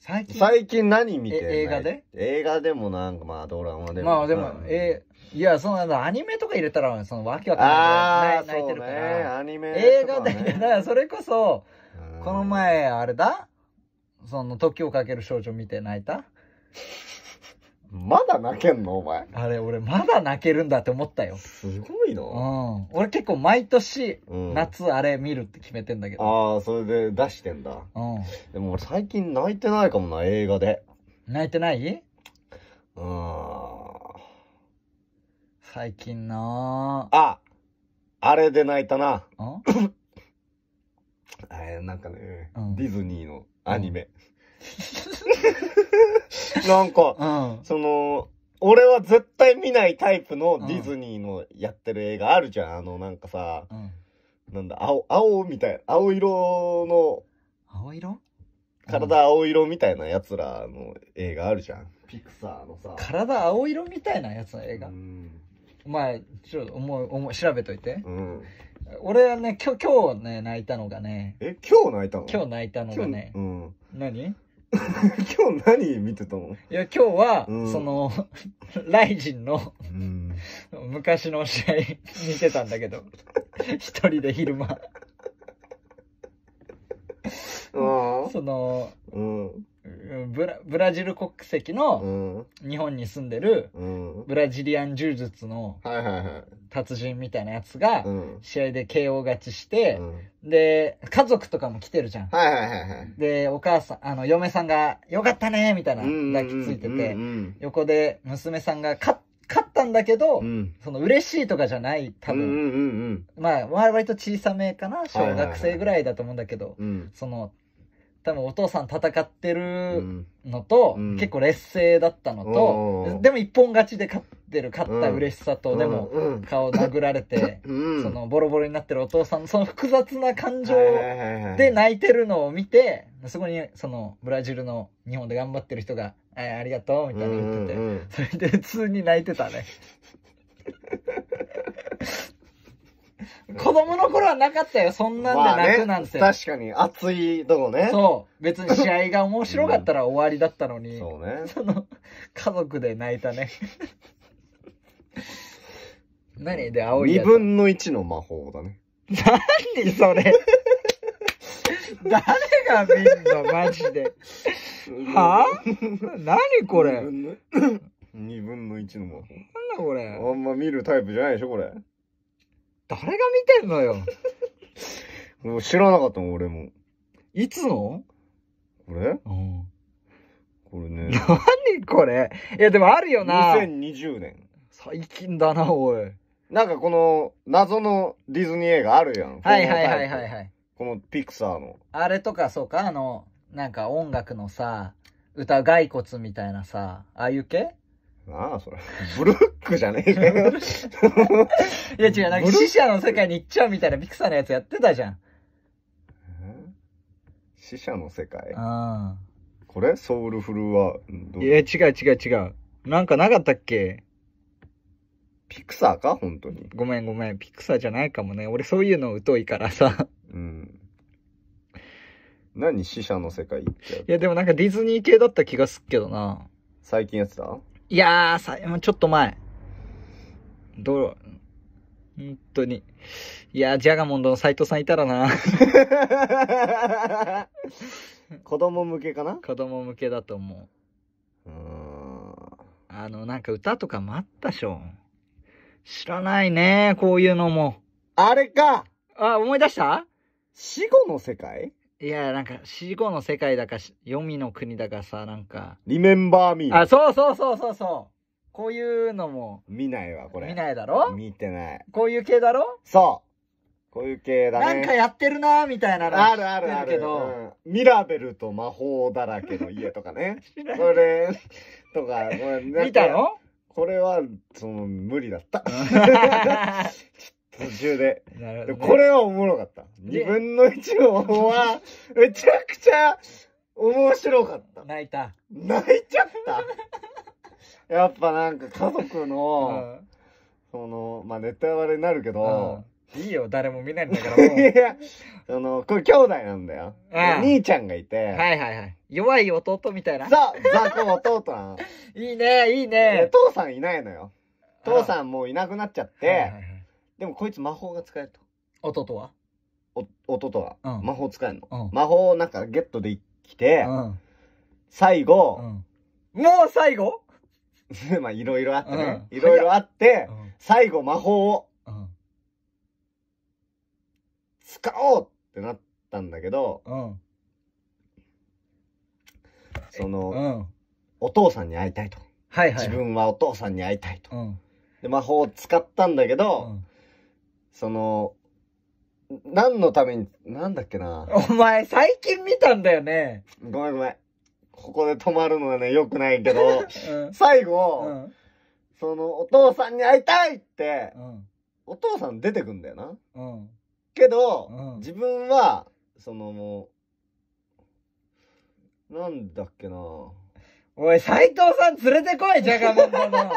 S1: 最近最近何見て映画で
S2: 映画でもなんかまあ
S1: ドラマでも。まあでも、えいや、その、アニメとか入れたら、その、わけわかんない。泣いてるから。ね、アニメ、映画で、だからそれこそ、この前、あれだその、時をかける少女見て泣いたまだ泣けんのお前。あれ、俺まだ泣けるんだって思ったよ。すごいのうん。俺結構毎年、夏あれ見るって決めてんだけど。うん、ああ、それで出してんだ。うん。
S2: でも俺最近泣いてないかもな、映画で。泣いてないうん。最近なあ、あれで泣いたな。ん えー、なんかね、うん、ディズニーのアニメ。うん、なんか、うん、その、俺は絶対見ないタイプのディズニーのやってる映画あるじゃん。あの、なんかさ、なんだ、青、青みたいな、青色の。青色体青色みたいなやつらの映画あるじゃん。ピクサーのさ。
S1: 体青色みたいなやつの映画お前、ちょっと、思う、思う、調べといて。うん。俺はね、今日、今日ね、泣いたのがね。え、今日泣いたの今日泣いたのがね。うん。何
S2: 今日何見てたの
S1: いや、今日は、うん、その、ライジンの、うん、昔の試合 見てたんだけど、一人で昼間。その、うん。ブラブラジル国籍の日本に住んでるブラジリアン柔術の達人みたいなやつが試合で KO 勝ちしてう、んで、家族とかも来てるじゃん。はいはいはいはい。で、お母さん、あの、嫁さんが、よかったねみたいな、抱きついててう、ん横で娘さんが、勝勝ったんだけど、うんその、嬉しいとかじゃない、多うん分。うんまあ、割と小さめかな、小学生ぐらいだと思うんだけど、その、多分お父さん戦ってるのと、うん結構劣勢だったのと、うんでも一本勝ちで勝ってる勝った嬉しさと、でもうん顔殴られて、うんそのボロボロになってるお父さんのその複雑な感情で泣いてるのを見てそこにそのブラジルの日本で頑張ってる人が「あありがとう」みたいな言ってて、それで普通に泣いてたね 子供の頃はなかったよ、そんなんで泣くなんて。まあね、確かに、熱いとこね。そう。別に試合が面白かったら終わりだったのに。うん、そうね。その、家族で泣いたね。何で、青いやつ。2
S2: 分の1の魔法
S1: だね。何それ。誰が見んの、マジで。はぁ、あ、何これ。2
S2: 分の1の魔法。なんだこれ。あんま見るタイプじゃないでしょ、これ。
S1: 誰が見てんのよ。
S2: もう知らなかったもん、俺も。
S1: いつのこれうん。これね。何これいや、でもあるよな。2020年。最近だな、おい。なんかこの、謎のディ
S2: ズニー映画あるやん。はいはいはいはいはい。このピクサーの。
S1: あれとか、そうか、あの、なんか音楽のさ、歌骸骨みたいなさ、ああいう系なあ、それ。ブルックじゃねえかよ。いや違う、なんか死者の世界に行
S2: っちゃうみたいなピクサーのやつやってたじゃん。死者の世界
S1: あこれソウルフルはいや、違う違う違う。なんかなかったっけピクサーか本当に。ごめんごめん。ピクサーじゃないかもね。俺そういうの疎いからさ。
S2: うん。何死者の世
S1: 界っういや、でもなんかディズニー系だった気がすっけどな。最近やってたいやー、さ、ちょっと前。どう、本当に。いやー、ジャガモンドの斎藤さんいたらな。子供向けかな子供向けだと思う。うん。あの、なんか歌とかもあったしょ。知らないね、こういうのも。あれかあ、思い出した死後の世界いや、なんか、死後の世界だか、読みの国だかさ、なんか。リメンバーミー。あ、そうそうそうそうそう。こういうのも。見ないわ、これ。見ないだろ見てない。こういう系だろそ
S2: う。こういう系だね。なんかや
S1: ってるなみたいなのあるあるあるけど、
S2: うん、ミラベルと魔法だらけの家とかね。これ、とか、これ、見たのこれは、その、無理だった。途中で。なるほど、ね、これはおもろかった。二分の一の方は、めちゃくちゃ
S1: 面白かった。泣いた。泣いちゃっ
S2: た。やっぱなんか家族の、うん、その、まあ、ネタバレになるけど、うん、いいよ、誰も見ないんだからもう。いや、その、これ兄弟なんだよ。うん、兄ちゃんがいて。は
S1: いはいはい。弱い弟みたいな。そう、ザコ弟なの。いいね、いい
S2: ね。父さんいないのよ。父さんもういなくなっちゃって、はいはいでもこいつ魔法が使えると。音とは音とは、魔法使えるの、うん魔法をなんかゲットできて、うん。最う後、ん。もう最後 まあいろいろあってね、いろいろあって、ん。最後魔法を使おうってなったんだけど、うん。その、うん。お父さんに会いたいと。はいはい。自分はお父さんに会いたいと。うん。で、魔法を使ったんだけど、うん。その、何のために、なんだっけな。
S1: お前、最近見たんだよね。
S2: ごめんごめん。ここで止まるのはね、良くないけど、うん最後、うん。その、お父さんに会いたいって、うん。お父さん出てくんだよな。うん。けど、うん自分は、そのも
S1: う、なんだっけな。おい、斎藤さん連れてこい、じゃがもんの。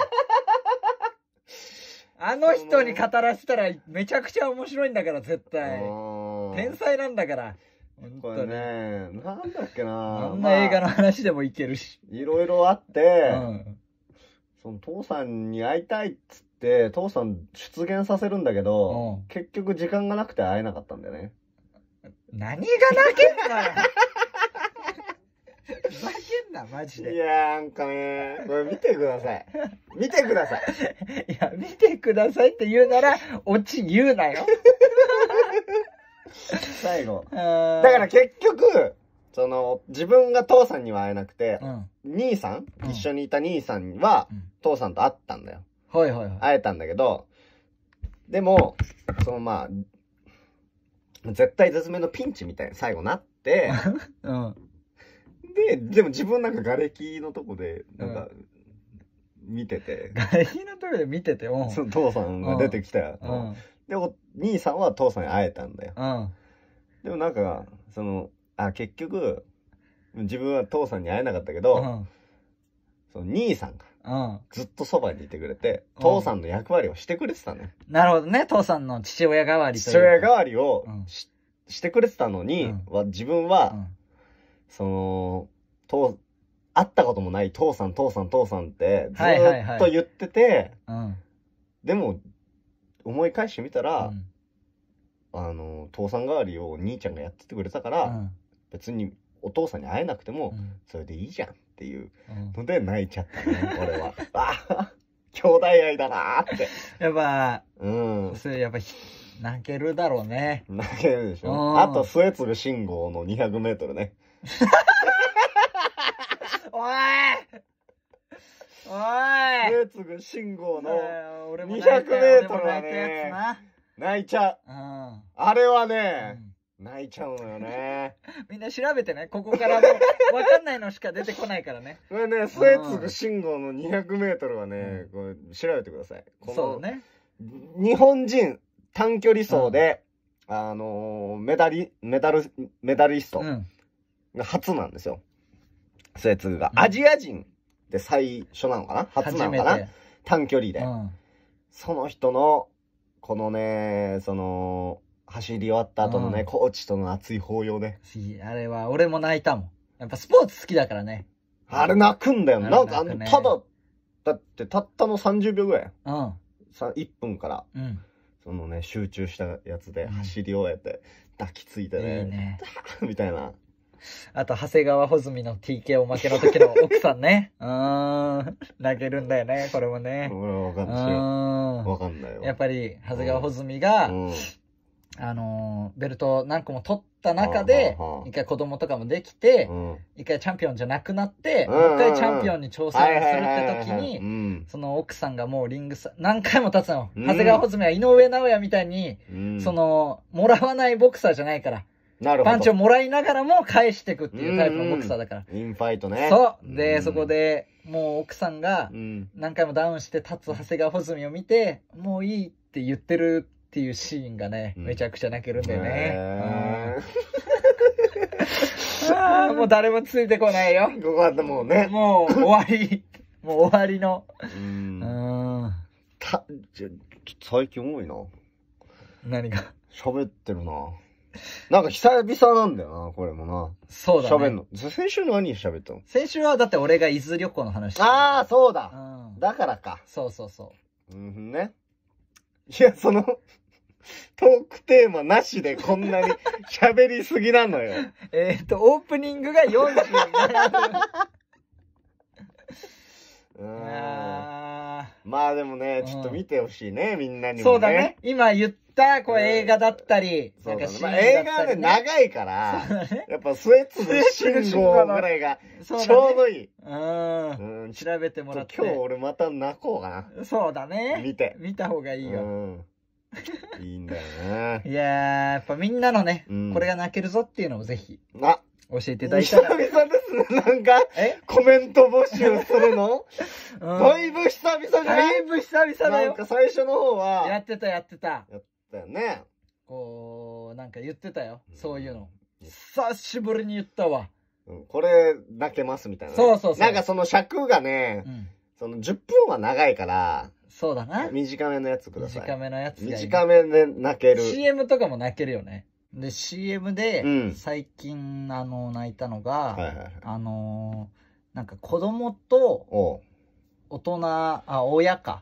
S1: あの人に語らせたらめちゃくちゃ面白いんだから、絶対。天才なんだから。これ
S2: ね、なんだっけなあんな映画の話でもいけるし。いろいろあって、その父さんに会いたいっつって、父さん出現させるんだけど、結局時間がなくて会えなかったんだよね。何がなけんだよふざけんな、マジで。いやなんかね、これ見てください。
S1: 見てください。いや、見てくださいって言うなら、オチ言うなよ。最後。だか
S2: ら結局、その、自分が父さんには会えなくて、うん、兄さん、うん、一緒にいた兄さんは、うん、父さんと会ったんだよ。はいはいはい。会えたんだけど、でも、そのまあ、絶対絶命のピンチみたいに最後なって、うん。で、でも自分なんか瓦礫のとこで、なんか、見てて。瓦礫のとこで見てて、
S1: うん。父さんが出てきたよ。
S2: で、お兄さんは父さんに会えたんだよ。でもなんか、その、あ、結局、自分は父さんに会えなかったけど、その兄さんが、ずっとそばにいてくれて、父さんの役割をしてくれてたね。
S1: なるほどね、父さんの父親代わりと父親
S2: 代わりをしうん、してくれてたのに、は自分は、その、と、会ったこともない父さん父さん父さんってずっと言ってて、でも、思い返してみたら、うん、あの、父さん代わりを兄ちゃんがやっててくれたから、うん、別にお父さんに会えなくても、それでいいじゃんっていうので泣いちゃったね、俺は。あ兄弟愛だなーって。やっぱ、うん。それやっぱ、泣けるだろうね。泣けるでしょ。あと、末次信号の200メートルね。
S1: おいおい目
S2: つぐ信号の200メートルはね、泣いちゃう。
S1: あれはね、泣いちゃうのよね。みんな調べてね、ここからも分かんないのしか出てこないからね。
S2: これね、末次信号の200メートルはね、これ調べてください。そうね。日本人短距離走で、あのメダリ、メダル、メダリスト。初なんですよ。末次が。アジア人で最初なのかな初なのかな短距離で、うん、その人の、このね、その、走り終わった後のね、うん、コーチとの熱い抱擁ね。
S1: あれは、俺も泣いたもん。やっぱスポーツ好きだからね。あれ泣くんだよ。ね、なんか、ただ、
S2: だってたったの30秒ぐらい。うん。1分から、うん、そのね、集中したやつで走り終えて、抱きついてね、いいね みたいな。
S1: あと、長谷川穂積の TKO 負けの時の奥さんね。うーん。泣けるんだよね、これもね。俺はわかんない。わかんないよ。やっぱり、長谷川穂積が、あのー、ベルトを何個も取った中で、一回子供とかもできて、一回チャンピオンじゃなくなって、もう一回チャンピオンに挑戦するって時に、その奥さんがもうリングさ、何回も立つの。長谷川穂積は井上尚弥みたいに、その、もらわないボクサーじゃないから。なるほど。パンチをもらいながらも返していくっていうタイプのボクサーだから。
S2: インファイトね。そ
S1: う。で、うん、そこで、もう奥さんが、何回もダウンして立つ長谷川穂積を見て、もういいって言ってるっていうシーンがね、めちゃくちゃ泣けるんだよね。うん、ああ、もう誰もついてこないよ。ここはもうね。もう終わり。もう終わりの。うん。うん。た、じゃ、最近多いな。何が
S2: 喋ってるな。なんか久々なんだよな、これもな。そうだね。喋んの。先
S1: 週何喋ったの先週はだって俺が伊豆旅行の話あ
S2: あ、そうだ、うん、だからか。そうそうそう。うんね。いや、そのトークテーマなしでこんなに喋りすぎなのよ。えっと、オープニングが47分。うーん。まあでもね、ちょっと見てほしいね、みんなにも、ね。そうだね。
S1: 今言った、こう映画だったり、なんか、映画はね、長い
S2: から、ね、やっぱスエツの信号ぐらいが、ちょうどいい。うね、うん。調べてもらって。今日俺また泣こ
S1: うかな。そうだね。見て。見た方がいいよ。うんいいんだよね。いややっぱみんなのね、うん、これが泣けるぞっていうのをぜひ。あ教えていただいたら。久
S2: 々ですね、なんか、コメント募集するの、うん、だいぶ久々
S1: じゃだいぶ久
S2: 々だよ。なんか最初の方
S1: は。やってた、やってた。やったよね。こう、なんか言ってたよ。そういうの。久しぶりに言ったわ。うん、
S2: これ、泣けますみたいな、ね、そうそうそう。なんかその尺がね、うん、その10分は長いから、そうだな。短めのやつください。短めのやつ。短めで泣ける。
S1: CM とかも泣けるよね。で、CM で、最近、あの、泣いたのが、はいはいはい、あのー、なんか子供と、大人、あ、親か、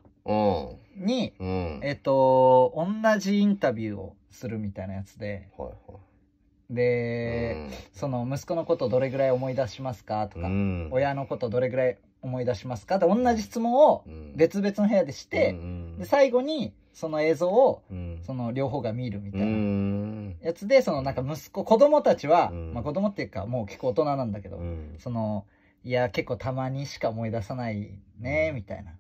S1: に、うん、えっ、ー、と、同じインタビューをするみたいなやつで、はいはい、で、うん、その息子のことどれぐらい思い出しますかとか、うん、親のことどれぐらい思い出しますかって同じ質問を別々の部屋でして、うん、で最後にその映像を、その両方が見るみたいなやつでそのなんか息子子供たちは、うん、まあ、子供っていうかもう結構大人なんだけど、うん、そのいや結構たまにしか思い出さないねみたいな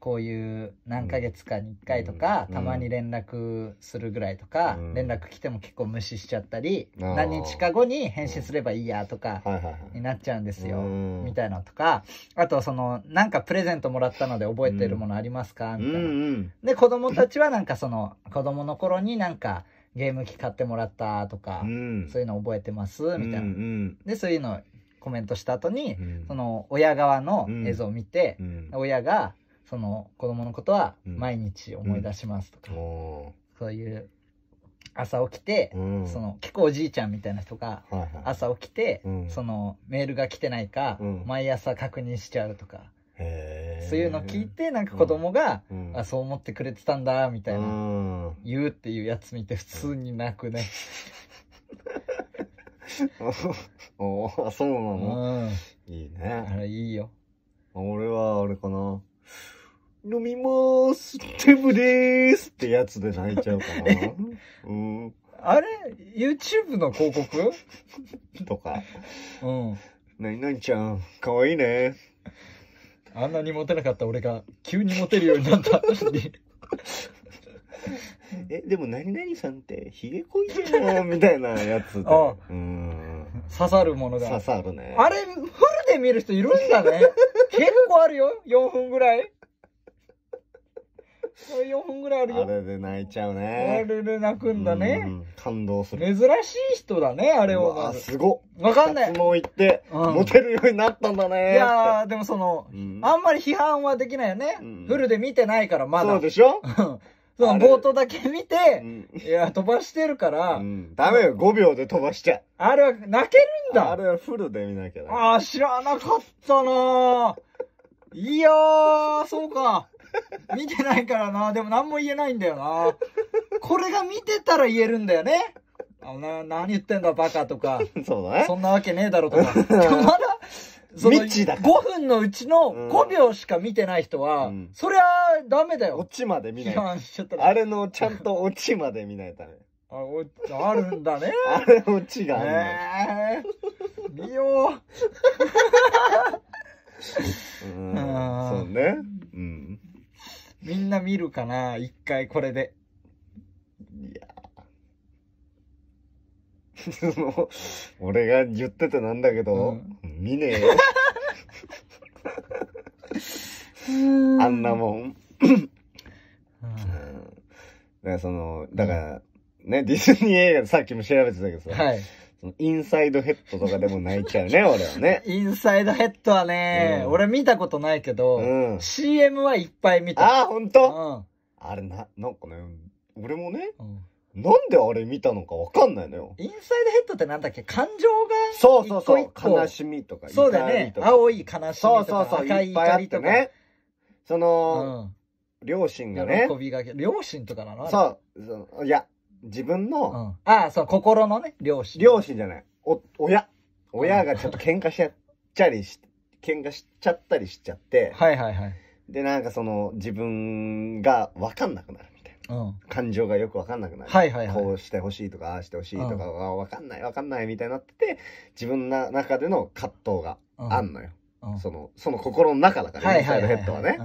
S1: こういう何ヶ月かに1回とか、たまに連絡するぐらいとか、連絡来ても結構無視しちゃったり、何日か後に返信すればいいやとかになっちゃうんですよ、みたいなとか、あとその、なんかプレゼントもらったので覚えてるものありますかみたいな。で、子供たちはなんかその、子供の頃になんか、ゲーム機買ってもらったとか、うん、そういうの覚えてますみたいな、うんうん、でそういうのコメントした後に、うん、その親側の映像を見て、うん、親がその子供のことは毎日思い出しますとか、そういう朝起きて、うん、その結構おじいちゃんみたいな人が朝起きて、はいはい、そのメールが来てないか、うん、毎朝確認しちゃうとか、そういうの聞いてなんか子供が、うん、あそう思ってくれてたんだみたいな、言うっていうやつ見て普通に泣くね。あ
S2: あそうなの、いいねあれいいよ俺はあれかな
S1: 飲みまーす、テムでーすっ
S2: てやつで泣いちゃうかな。うん。
S1: あれ ?YouTube の広告 とか。うん。
S2: 何々ちゃん、かわいいね。あんなにモテなかった俺が急にモテるようになった。え、でも何
S1: 々さんってひげこいじゃん、みたいなやつで。ああ
S2: うん。
S1: 刺さるものが。刺さるね。あれ、フルで見る人いるんだね。結構あるよ。4分ぐらい。これ4分ぐらいあるよ。あ
S2: れで泣いちゃうね。あ
S1: れで泣くんだね。ん、感動する。珍しい人だね、あれはあ、すごわかんない。もう行って、うん、モテるようになったんだね。いやー、でもその、うん、あんまり批判はできないよね。フルで見てないから、まだ。そうでしょその冒頭だけ見て、いや、飛ばしてるから、うん。ダメよ、5秒で飛ばしちゃ。あれは泣けるんだあれはフルで見なきゃだ。ああ、知らなかったなぁ。いやー、そうか。見てないからな。でも何も言えないんだよな。これが見てたら言えるんだよね。あな何言ってんだ、バカとか。そうだねそ。んなわけねえだろとか。まだ、その未知だ5分のうちの5秒しか見てない人は、うんそりゃダメだよ。オチまで見な批い。あれのちゃんとオチまで
S2: 見ないため。あ
S1: オチあるんだね。あれ
S2: オチがあん
S1: の見ようそうね。うん。みんな見るかな一回これで。いや
S2: 俺が言ってたなんだけど、うん、見ねえよ。あんなもん。だからその、だから、ね、ディズニー映画さっきも調べてたけどさ、はい、そのインサイドヘッドとかでも泣いちゃうね、俺はね。
S1: インサイドヘッドはね、うん、俺見たことないけど、うん、CM はいっぱい見た。ああ、ほんと、うん、あれな、なんかね、俺もね、うん
S2: なんであれ見たのかわかんないのよ。インサイドヘッドってなんだっけ感情がそうそうそう。悲しみとか、そうだね。青
S1: い悲しみとか、そうそうそう赤い怒りとか。ね、
S2: その、うん、両親がね。喜
S1: びがけ、両親とかなのそ
S2: う。いや、自分の。
S1: うん、ああ、そう、心の
S2: ね、両親。両親じゃない。お、親。親がちょっと喧嘩しちゃちゃりし、喧嘩しちゃったりしちゃって。はいはいはい。で、なんかその、自分がわかんなくなる。感情がよく分かんなくなる、はいはいはい、こうしてほしいとかああしてほしいとかが分かんない分かんないみたいになってて自分の中での葛藤があんのよ、そのその心の中だからね、インサイドヘッドはね。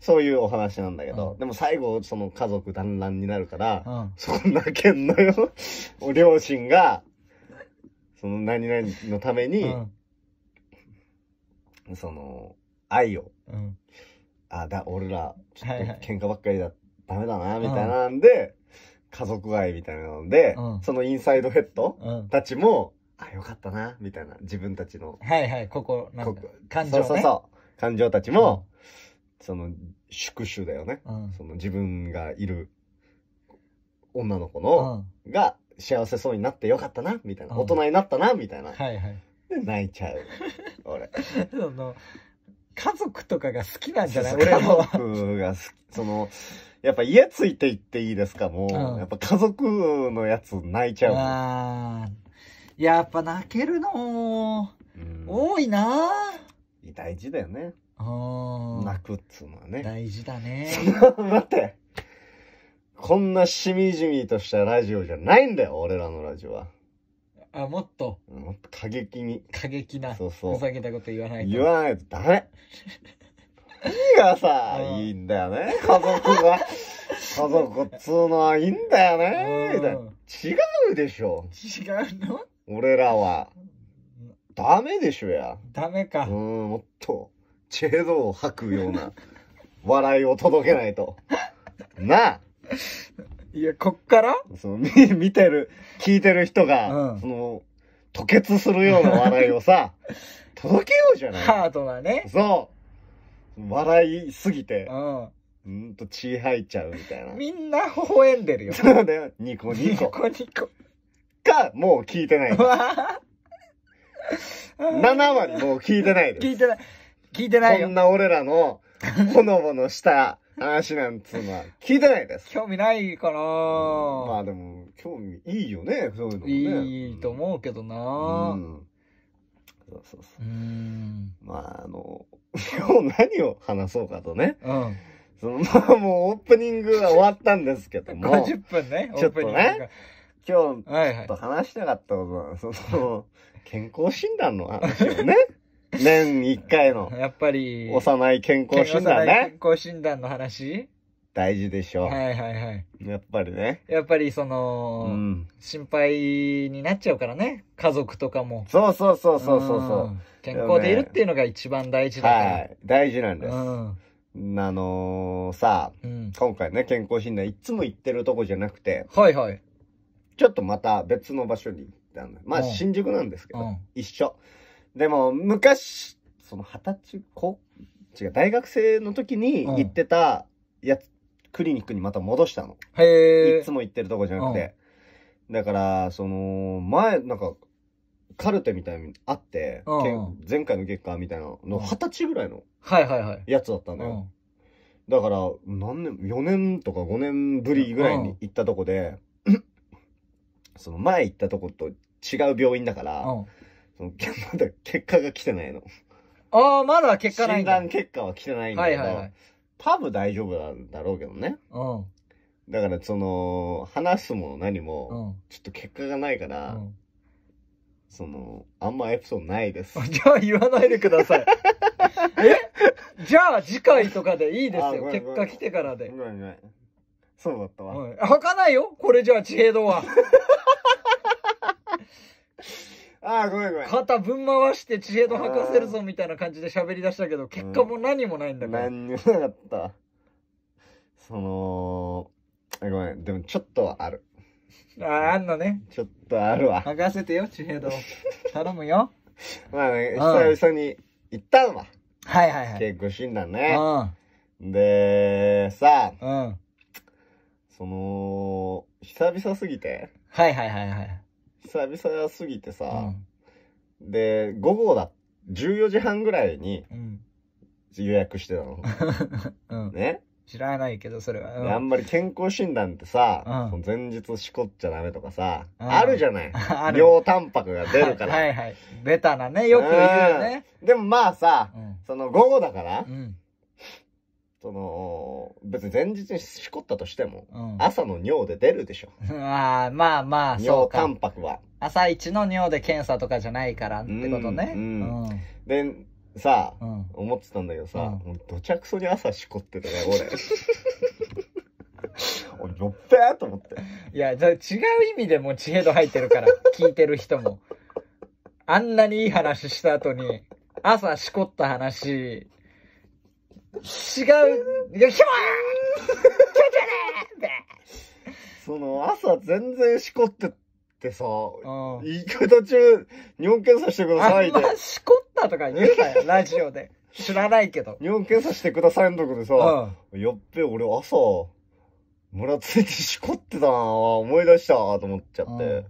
S2: そういうお話なんだけど、うん、でも最後、その家族団らんになるから、うん、そんなけんのよお 両親が、その何々のために、うん、その、愛を、あ、だ、俺ら、ちょっと喧嘩ばっかりだっダメだな、みたいなんで、家族愛みたいなので、そのインサイドヘッドたちも、あ、よかったな、みたいな、自分たちの、
S1: はいはい、ここ、なんか感情そうそうそ
S2: う、感情たちも、その、宿主だよね。その自分がいる女の子の、が幸せそうになってよかったな、みたいな。大人になったな、みたいな。はいはい。で、泣いちゃう。俺。
S1: その、家族とかが好きなんじゃない俺は。家
S2: 族が好き。その、やっぱ家ついていっていいですかもう、うん、やっぱ家族のやつ泣いちゃう。あやっぱ
S1: 泣けるの、うん、多いな
S2: 大事だよね。泣くっつうのはね。大事だね。待って。こんなしみじみとしたラジオじゃないんだよ、俺らのラジオは。あ、もっともっと過激に。過激な、そうそうふざけたこと言わないと。言わないとダメいがさ、いいんだよね。家族が。家族っつうのはいいんだよね。違うでしょ。違うの俺らは。ダメでしょや。ダメか。うん、もっと、チェードを吐くような、笑いを届けないと。なあいや、こっからその、見てる、聞いてる人が、うんその、吐血するような笑いをさ、届けようじゃないハードなね。そう笑いすぎて、ううんと血吐いちゃうみたいなみんな微笑んでるよ。そうだよ。ニコニコ。ニコニコ。か、もう聞いてない。7割もう聞いてないです。聞いてない。聞いてないこんな俺らの、ほのぼのした話なんつうのは
S1: 聞いてないです。興味ないかな、うん
S2: まあでも、興味いいよね、そういうのね。いいと思うけどな、ううん。そうそうそう。うん。まああの、今日何を話そうかとね。うん。そのまあもうオープニングは終わったんですけども、50分ね、オちょーっとプねニング日ちょっと。話したかったことは、その、健康診断の話をね、年1回の。
S1: やっぱり。
S2: 幼い健康診断ね。
S1: 健康診断の話
S2: 大事でしょう。はいはいはい。やっぱりね。
S1: やっぱりその、うん、心配になっちゃうからね。家族とかも。そうそうそうそうそうそう、健康でいるっていうのが一番大事だから。ね、はい。
S2: 大事なんです。うんあのー、さあ、うん、今回ね、健康診断いつも行ってるとこじゃなくて、はいはい。ちょっとまた別の場所に行ったんだ。まあ、新宿なんですけど、うん、一緒。でも、昔、その二十歳、こ違う、大学生の時に行ってたやつ、クリニックにまた戻したの。へえ。いつも行ってるとこじゃなくて。だから、その、前、なんか、カルテみたいなのあって、前回の月間みたいなの、二十歳ぐらいの、はいはいはい。やつだったのよ。だから、何年、4年とか5年ぶりぐらいに行ったとこで、その前行ったとこと違う病院だから、その、まだ結果が来てないの。
S1: ああ、まだ結果ないん診だ。断結果は来てないんだはけいど、はいはい。
S2: 多分大丈夫なんだろうけどね。うん。だから、その、話すもの何うも、ん。ちょっと結果がないから、うんその、あんまエピソードないです。
S1: じゃあ言わないでください。えじゃあ次回とかでいいですよ。結果来てか
S2: らで。んんそうだったわ。は
S1: い。吐かないよこれじゃあ、地平道は。あごめんごめん。肩ぶん回して知恵度吐かせるぞみたいな感じで喋り出したけど、結果も何もないんだから。何にもなかった。
S2: その、ごめん、でもちょっとはある。
S1: ああ、あんのね。ちょっとあるわ。吐かせてよ、知恵度。頼むよ。まあね、久
S2: 々に行ったんは。はいはいはい。結構診断ね。うん。で、さあ、うん。その、久々すぎて。はいはいはいはい。久々すぎてさ、で、午後だ、14時半ぐらいにうん。予約してたの。うん。ね、
S1: 知らないけど、それは。あうんん
S2: まり健康診断ってさ、うん、前日しこっちゃダメとかさ、うんあるじゃない あ。る両タンパクが出るかはら。いはい。ベタなね、よく言うよね。でもまあさ、うん。その午後だから、うん。その、別に前日にしこったとしても、うん朝の尿で出るでしょ。
S1: ま あ、まあまあ、そ尿うかタ。ンパクは。朝一の尿で検査とかじゃないからってことね。ううんで、さあ、うん。思ってたんだけどさ、うんもうどちゃくそに朝
S2: しこってたね、俺。俺、
S1: 酔っぺーと思って。いや、じゃ違う意味でもう知恵度入ってるから、聞いてる人も。あんなにいい話した後に、朝しこった話違う。よひょーんねって。その、朝
S2: 全然しこってってさ、行く途中、尿検査してくださいって。あんま
S1: しこったとか言うなよ、ラジオで。
S2: 知らないけど。尿検査してくださいのとこでさ、やっべ、俺朝、ムラついてしこってたな思い出したと思っちゃって。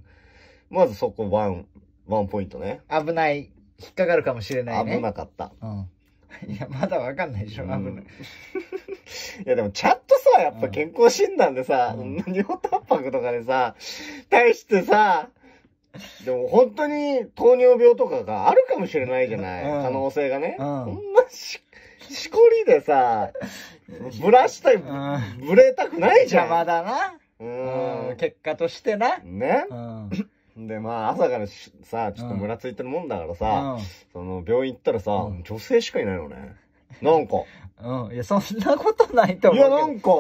S2: まずそこワン、ワンポイントね。
S1: 危ない。
S2: 引っかかるかもしれないね。危なかった。
S1: うん いや、まだわかんないでしょ、危ない。い
S2: や、でも、ちゃんとさ、やっぱ健康診断でさ、うん、尿タンパクとかでさ、対してさ、でも本当に糖尿病とかがあるかもしれないじゃない、うん、可能性がね。うん、んなし、しこりでさ、ぶらしたい、ぶれたくないじゃん。邪魔だな。うん、結果としてな。ね。うんで、まあ、朝からさ、ちょっとムラついてるもんだからさ、うん、その、病院行ったらさ、うん、女性しかいないのね。なんか。
S1: うん。いや、そんなこと
S2: ないと思う。いや、なんか、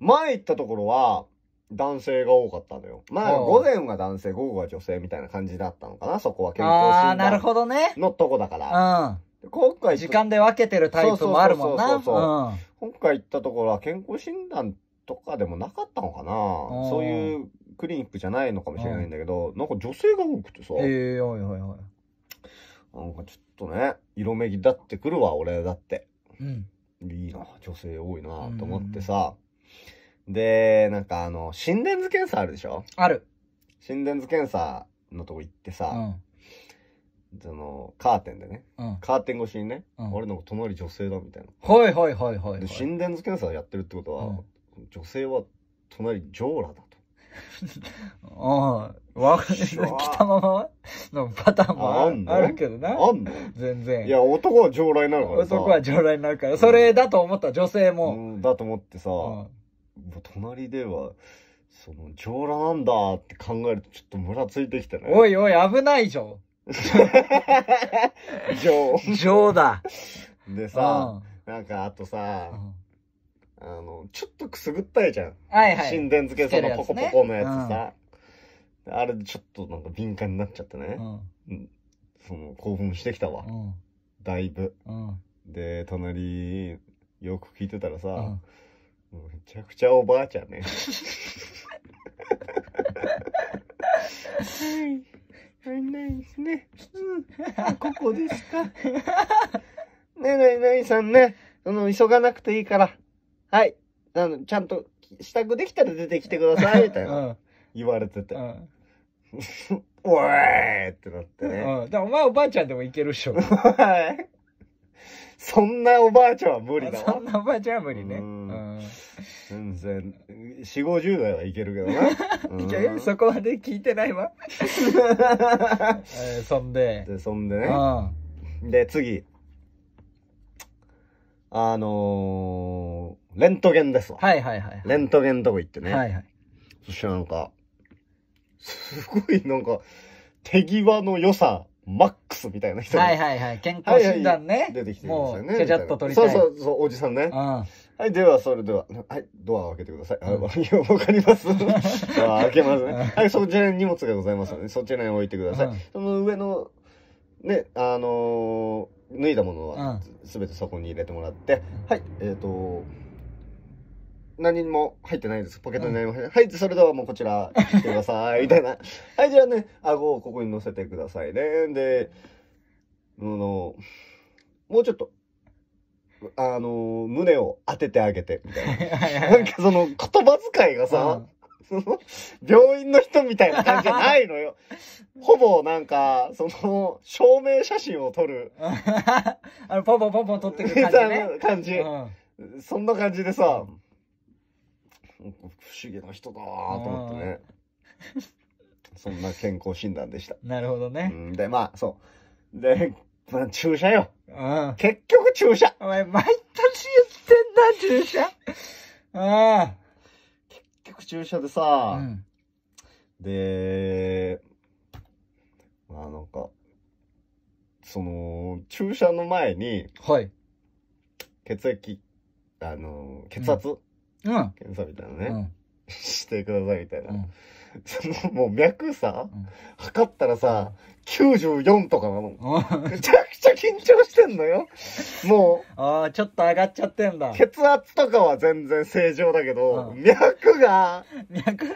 S2: 前行ったところは、男性が多かったのよ。まあ、午前は男性、午後は女性みたいな感じだったのかな、そこは健康診断。ああ、なるほどね。のとこだか
S1: ら。うん。今
S2: 回。時間で分けてるタイプもあるもんな。そうそうそうそう、うん、今回行ったところは健康診断とかでもなかったのかなそういうクリニックじゃないのかもしれないんだけど、なんか女性が多くてさ。ええはいはいはい。なんかちょっとね、色めぎだってくるわ、俺だって。うん。いいな、女性多いなと思ってさ。で、なんかあの、心電図検査あるでしょある。心電図検査のとこ行ってさ、うん、その、カーテンでね、うん、カーテン越しにね、うん、俺の隣女性だみたいな。はいはいはいはい、はい、心電図検査やってるってことは、女性は隣ジョーラだと。
S1: ああ、わ、着たままのパターンもあるけどな。あんの
S2: 全然。いや、男は常来になるからさ。男は常
S1: 来になるから。それだと思った
S2: 女性も。うん、だと思ってさ、うん、隣では、その、常来なんだって考えるとちょっとムラついてきたね。おいおい、危ないじゃん。情 情だ。でさ、うん、なんかあとさ、うんあの、ちょっとくすぐったいじゃん。はいはい。神殿付け、そのポコポコのやつさ。うん、あれでちょっとなんか敏感になっちゃってね。うん、その、興奮してきたわ。うん、だいぶ。で、隣、よく聞いてたらさ、めちゃくちゃおばあちゃんね。はい、ないですね。うん。ここですか。ねえ、ないないさんね、あの、急がなくていいから、はい。あの、ちゃんと、支度できたら出てきてください、みたいうな。ん。言われてて。うん。おーいってなってね。うん。だお前おばあち
S1: ゃんでもいけるっしょ。は い。
S2: そんなおばあちゃんは無理だわ。そん。なおばあちゃんは無理ね。うん全然、四五十代はいけるけどな。いけ
S1: そこまで聞いてないわ。
S2: えそんで。で、そんでうね。ん。で、次。あのレントゲンですわ。はいはいはい。レントゲンとこ行ってね。はいはい。そしてなんか、すごいなんか、手際の良さ、マックスみたいな人はいはいはい。健康診断ね。はいはい、出てきてるんですよね。ちゃちゃっと取りたい。そうそうそう、おじさんね。うん。はい、では、それでは、はい、ドアを開けてください。うん、わかります ドア開けますね。はい、そちらに荷物がございますので、そちらに置いてください。うん、その上の、ね、あのー、脱いだものは、すべてそこに入れてもらって、うん、はい、えっ、ー、と、何も入ってないです。ポケットに何も入ってない。はい、それではもうこちら来てください。みたいな。はい、じゃあね、顎をここに乗せてくださいね。で、あの、もうちょっと、あの、胸を当ててあげて、みたいな。なんかその言葉遣いがさ、その、病院の人みたいな感じじゃないのよ。ほぼなんか、その、証明写真を撮る。あの、ポンポンポンポン撮ってくる感じ、ね、感じ、うん、そんな感じでさ、うん不思議な人だと思ってね。そんな健康診断でした。なるほどね。で、まあ、そう。で、まあ、注射よ。結局注射。お前、毎年言ってんな、注射。うん。結局注射でさ、うん、で、まあ、なんか、その、注射の前に、はい。血液、あの、血圧、うんうん検査みたいなね、うんしてくださいみたいな、うんそのもう脈さ、うん測ったらさ94とかなの
S1: うん めちゃくちゃ緊張してんのよもうああちょっと上がっちゃってんだ血
S2: 圧とかは全然正常だけど、うん脈
S1: が脈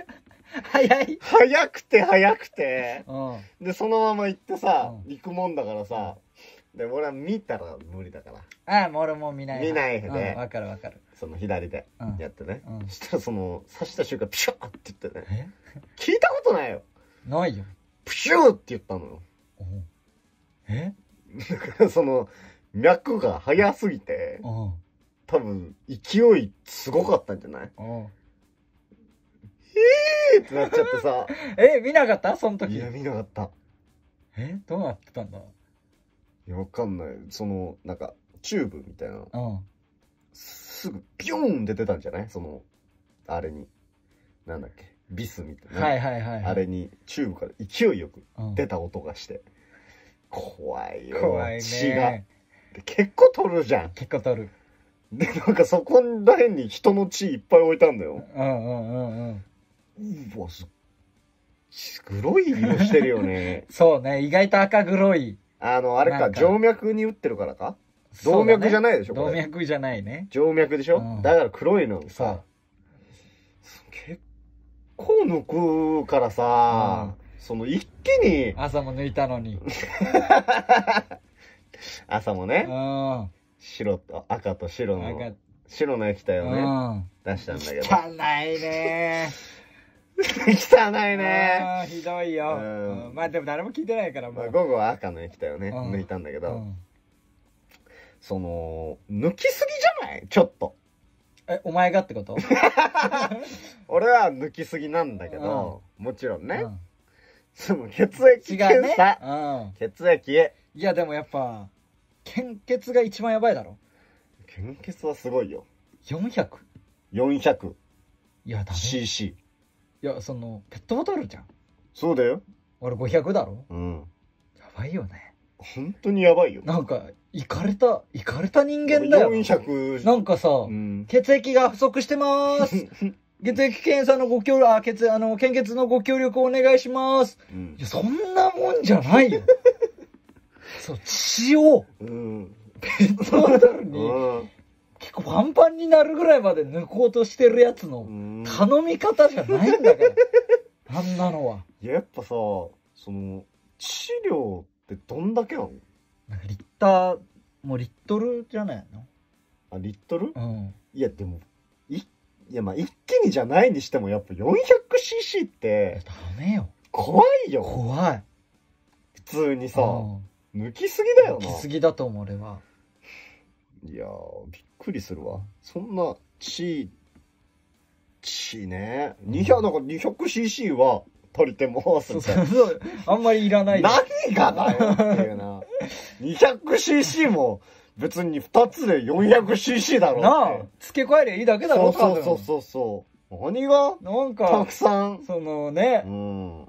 S2: 早い早くて早くてうんでそのまま行ってさ、うん行くもんだからさで俺は見たら無理だか
S1: らああもう俺も見ない見ないでうんわ、
S2: かるわかるその左でやってね、うんうん、したらその刺した瞬間ピシューって言ってね聞いたことないよないよプシューって言ったのよえその脈が速すぎて多分勢いすごかったんじゃないえーってなっちゃってさ え見なかったその時いや見なかったえどうなってたんだいやわかんないそのなんかチューブみたいな、すぐビョーンって出たんじゃないその、あれに。なんだっけ。ビスみたいな。はいはいはいはい、あれに、チューブから勢いよく出た音がして。うん、怖いよ。怖いね。血が。結構取るじゃん。結構取る。で、なんかそこら辺に人の血いっぱい置いたんだよ。
S1: うんうんうんうん。うわ、す、黒い色してるよね。そうね、意外と赤黒い。あ
S2: の、あれか、静脈に打ってるからか動脈じゃないでしょ、ね、動
S1: 脈じゃないね静脈
S2: でしょ、うん、だから黒いのさ結構抜くからさ、うん、その一気に
S1: 朝も抜いたのに
S2: 朝もね、うん、白と赤と白の白の液体をね、うん、出したんだけど
S1: 汚いね 汚
S2: いねひどいよ、うん、まあでも誰も聞いてないからもう、まあ、午後は赤の液体をね、抜いたんだけど、その、抜きすぎじゃないちょっと。え、お前がってこと 俺は抜きすぎなんだけど、うん、もちろんね。うん、その血液検査、ね、うん、血液。
S1: いや、でもやっぱ、献血が一番やばいだろ。
S2: 献血はすごいよ。400?400 400。いや、だ CC。い
S1: や、その、ペットボトルじゃん。そうだよ。俺500だろ。うん。やばいよね。本当にやばいよ。なんか、行かれた、行かれた人間だよ。400なんかさ、うん、血液が不足してます。血液検査のご協力、あ、血、あの、献血のご協力をお願いします。うん、いや、そんなもんじゃないよ。そう、血を、うん、ペットボトルに、結構パンパンになるぐらいまで抜こうとしてるやつの頼み方じゃないんだから。
S2: あ んなのは。いや、やっぱさ、その、治療ってどんだけなのターもうリットルじゃないのあリットル、うん、いやでもいいやまあ一気にじゃないにしてもやっぱ 400cc ってダメよ怖いよ怖い普通にさ、うん、抜きすぎだよな抜きすぎだと思う俺はいやびっくりするわそんな地地ね200、うん、なんか 200cc は取り手回すうそうあんまりいらない何がだよっていうな 200cc も別に2つで 400cc だろなあ
S1: 付け替えりゃいいだけだろそうそう
S2: そうそ
S1: う何がなんかたくさんそのね、うん、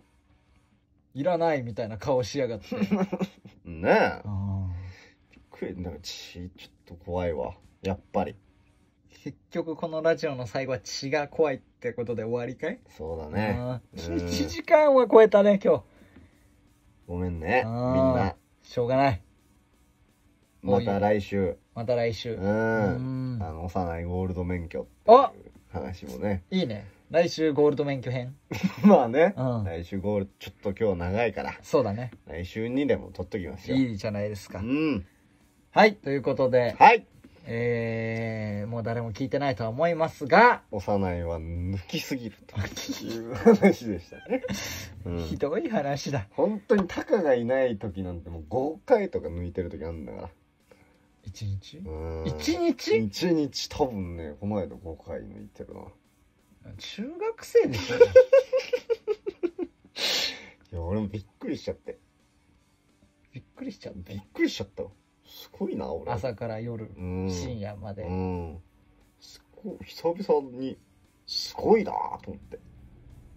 S1: いらないみたいな顔しやがって
S2: ねえびっくりなんか血ちょっと怖いわやっぱり
S1: 結局このラジオの最後は血が怖いってことで終わりかいそうだね、うん、1時間は超えたね今日ごめんねみんなしょうがない。また来週。また来週。うん。
S2: あの、幼いゴールド免許っていう話もね。
S1: いいね。来週ゴールド免許編。
S2: まあね。うん来週ゴール、ちょっと今日長いから、そうだね。来週にでも撮っときますういいじゃ
S1: ないですか。うん。はい。ということで、はい。えー、もう誰も聞いてないとは思いますが、
S2: 幼いは抜きすぎる
S1: という
S2: 話でしたね。うん、ひどい話だ。本当にタカがいない時なんてもう5回とか抜いてる時あるんだから。1日 ?1 日 ?1 日多分ね、この間5回抜いてるな。中学生でしょ いや、俺もびっくりしちゃって。びっくりしちゃったびっくりしちゃったわ。すごいな俺朝から夜、うん、深夜まで、うん、すごい久々にすごいなと思って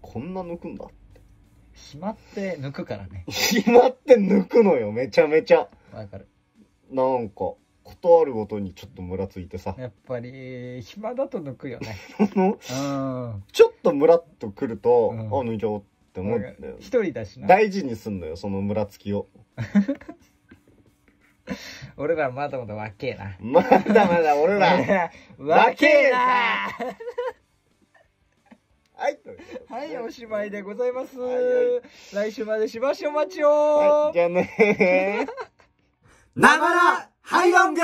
S2: こんな抜くんだって暇って抜くからね暇 って抜くのよめちゃめちゃわかるなんかことあるごとにちょっとムラついてさ
S1: やっぱり暇だと抜くよね
S2: ちょっとムラっとくると、うん、あ抜いちゃおうって思うて一人だしな大事にすんのよそのムラつきを
S1: 俺らまだまだ若えな。まだまだ俺ら、若えな はい、はい、おしまいでございます。はいはい、来週までしばしお待ちを、はい、じゃあねながらハイロング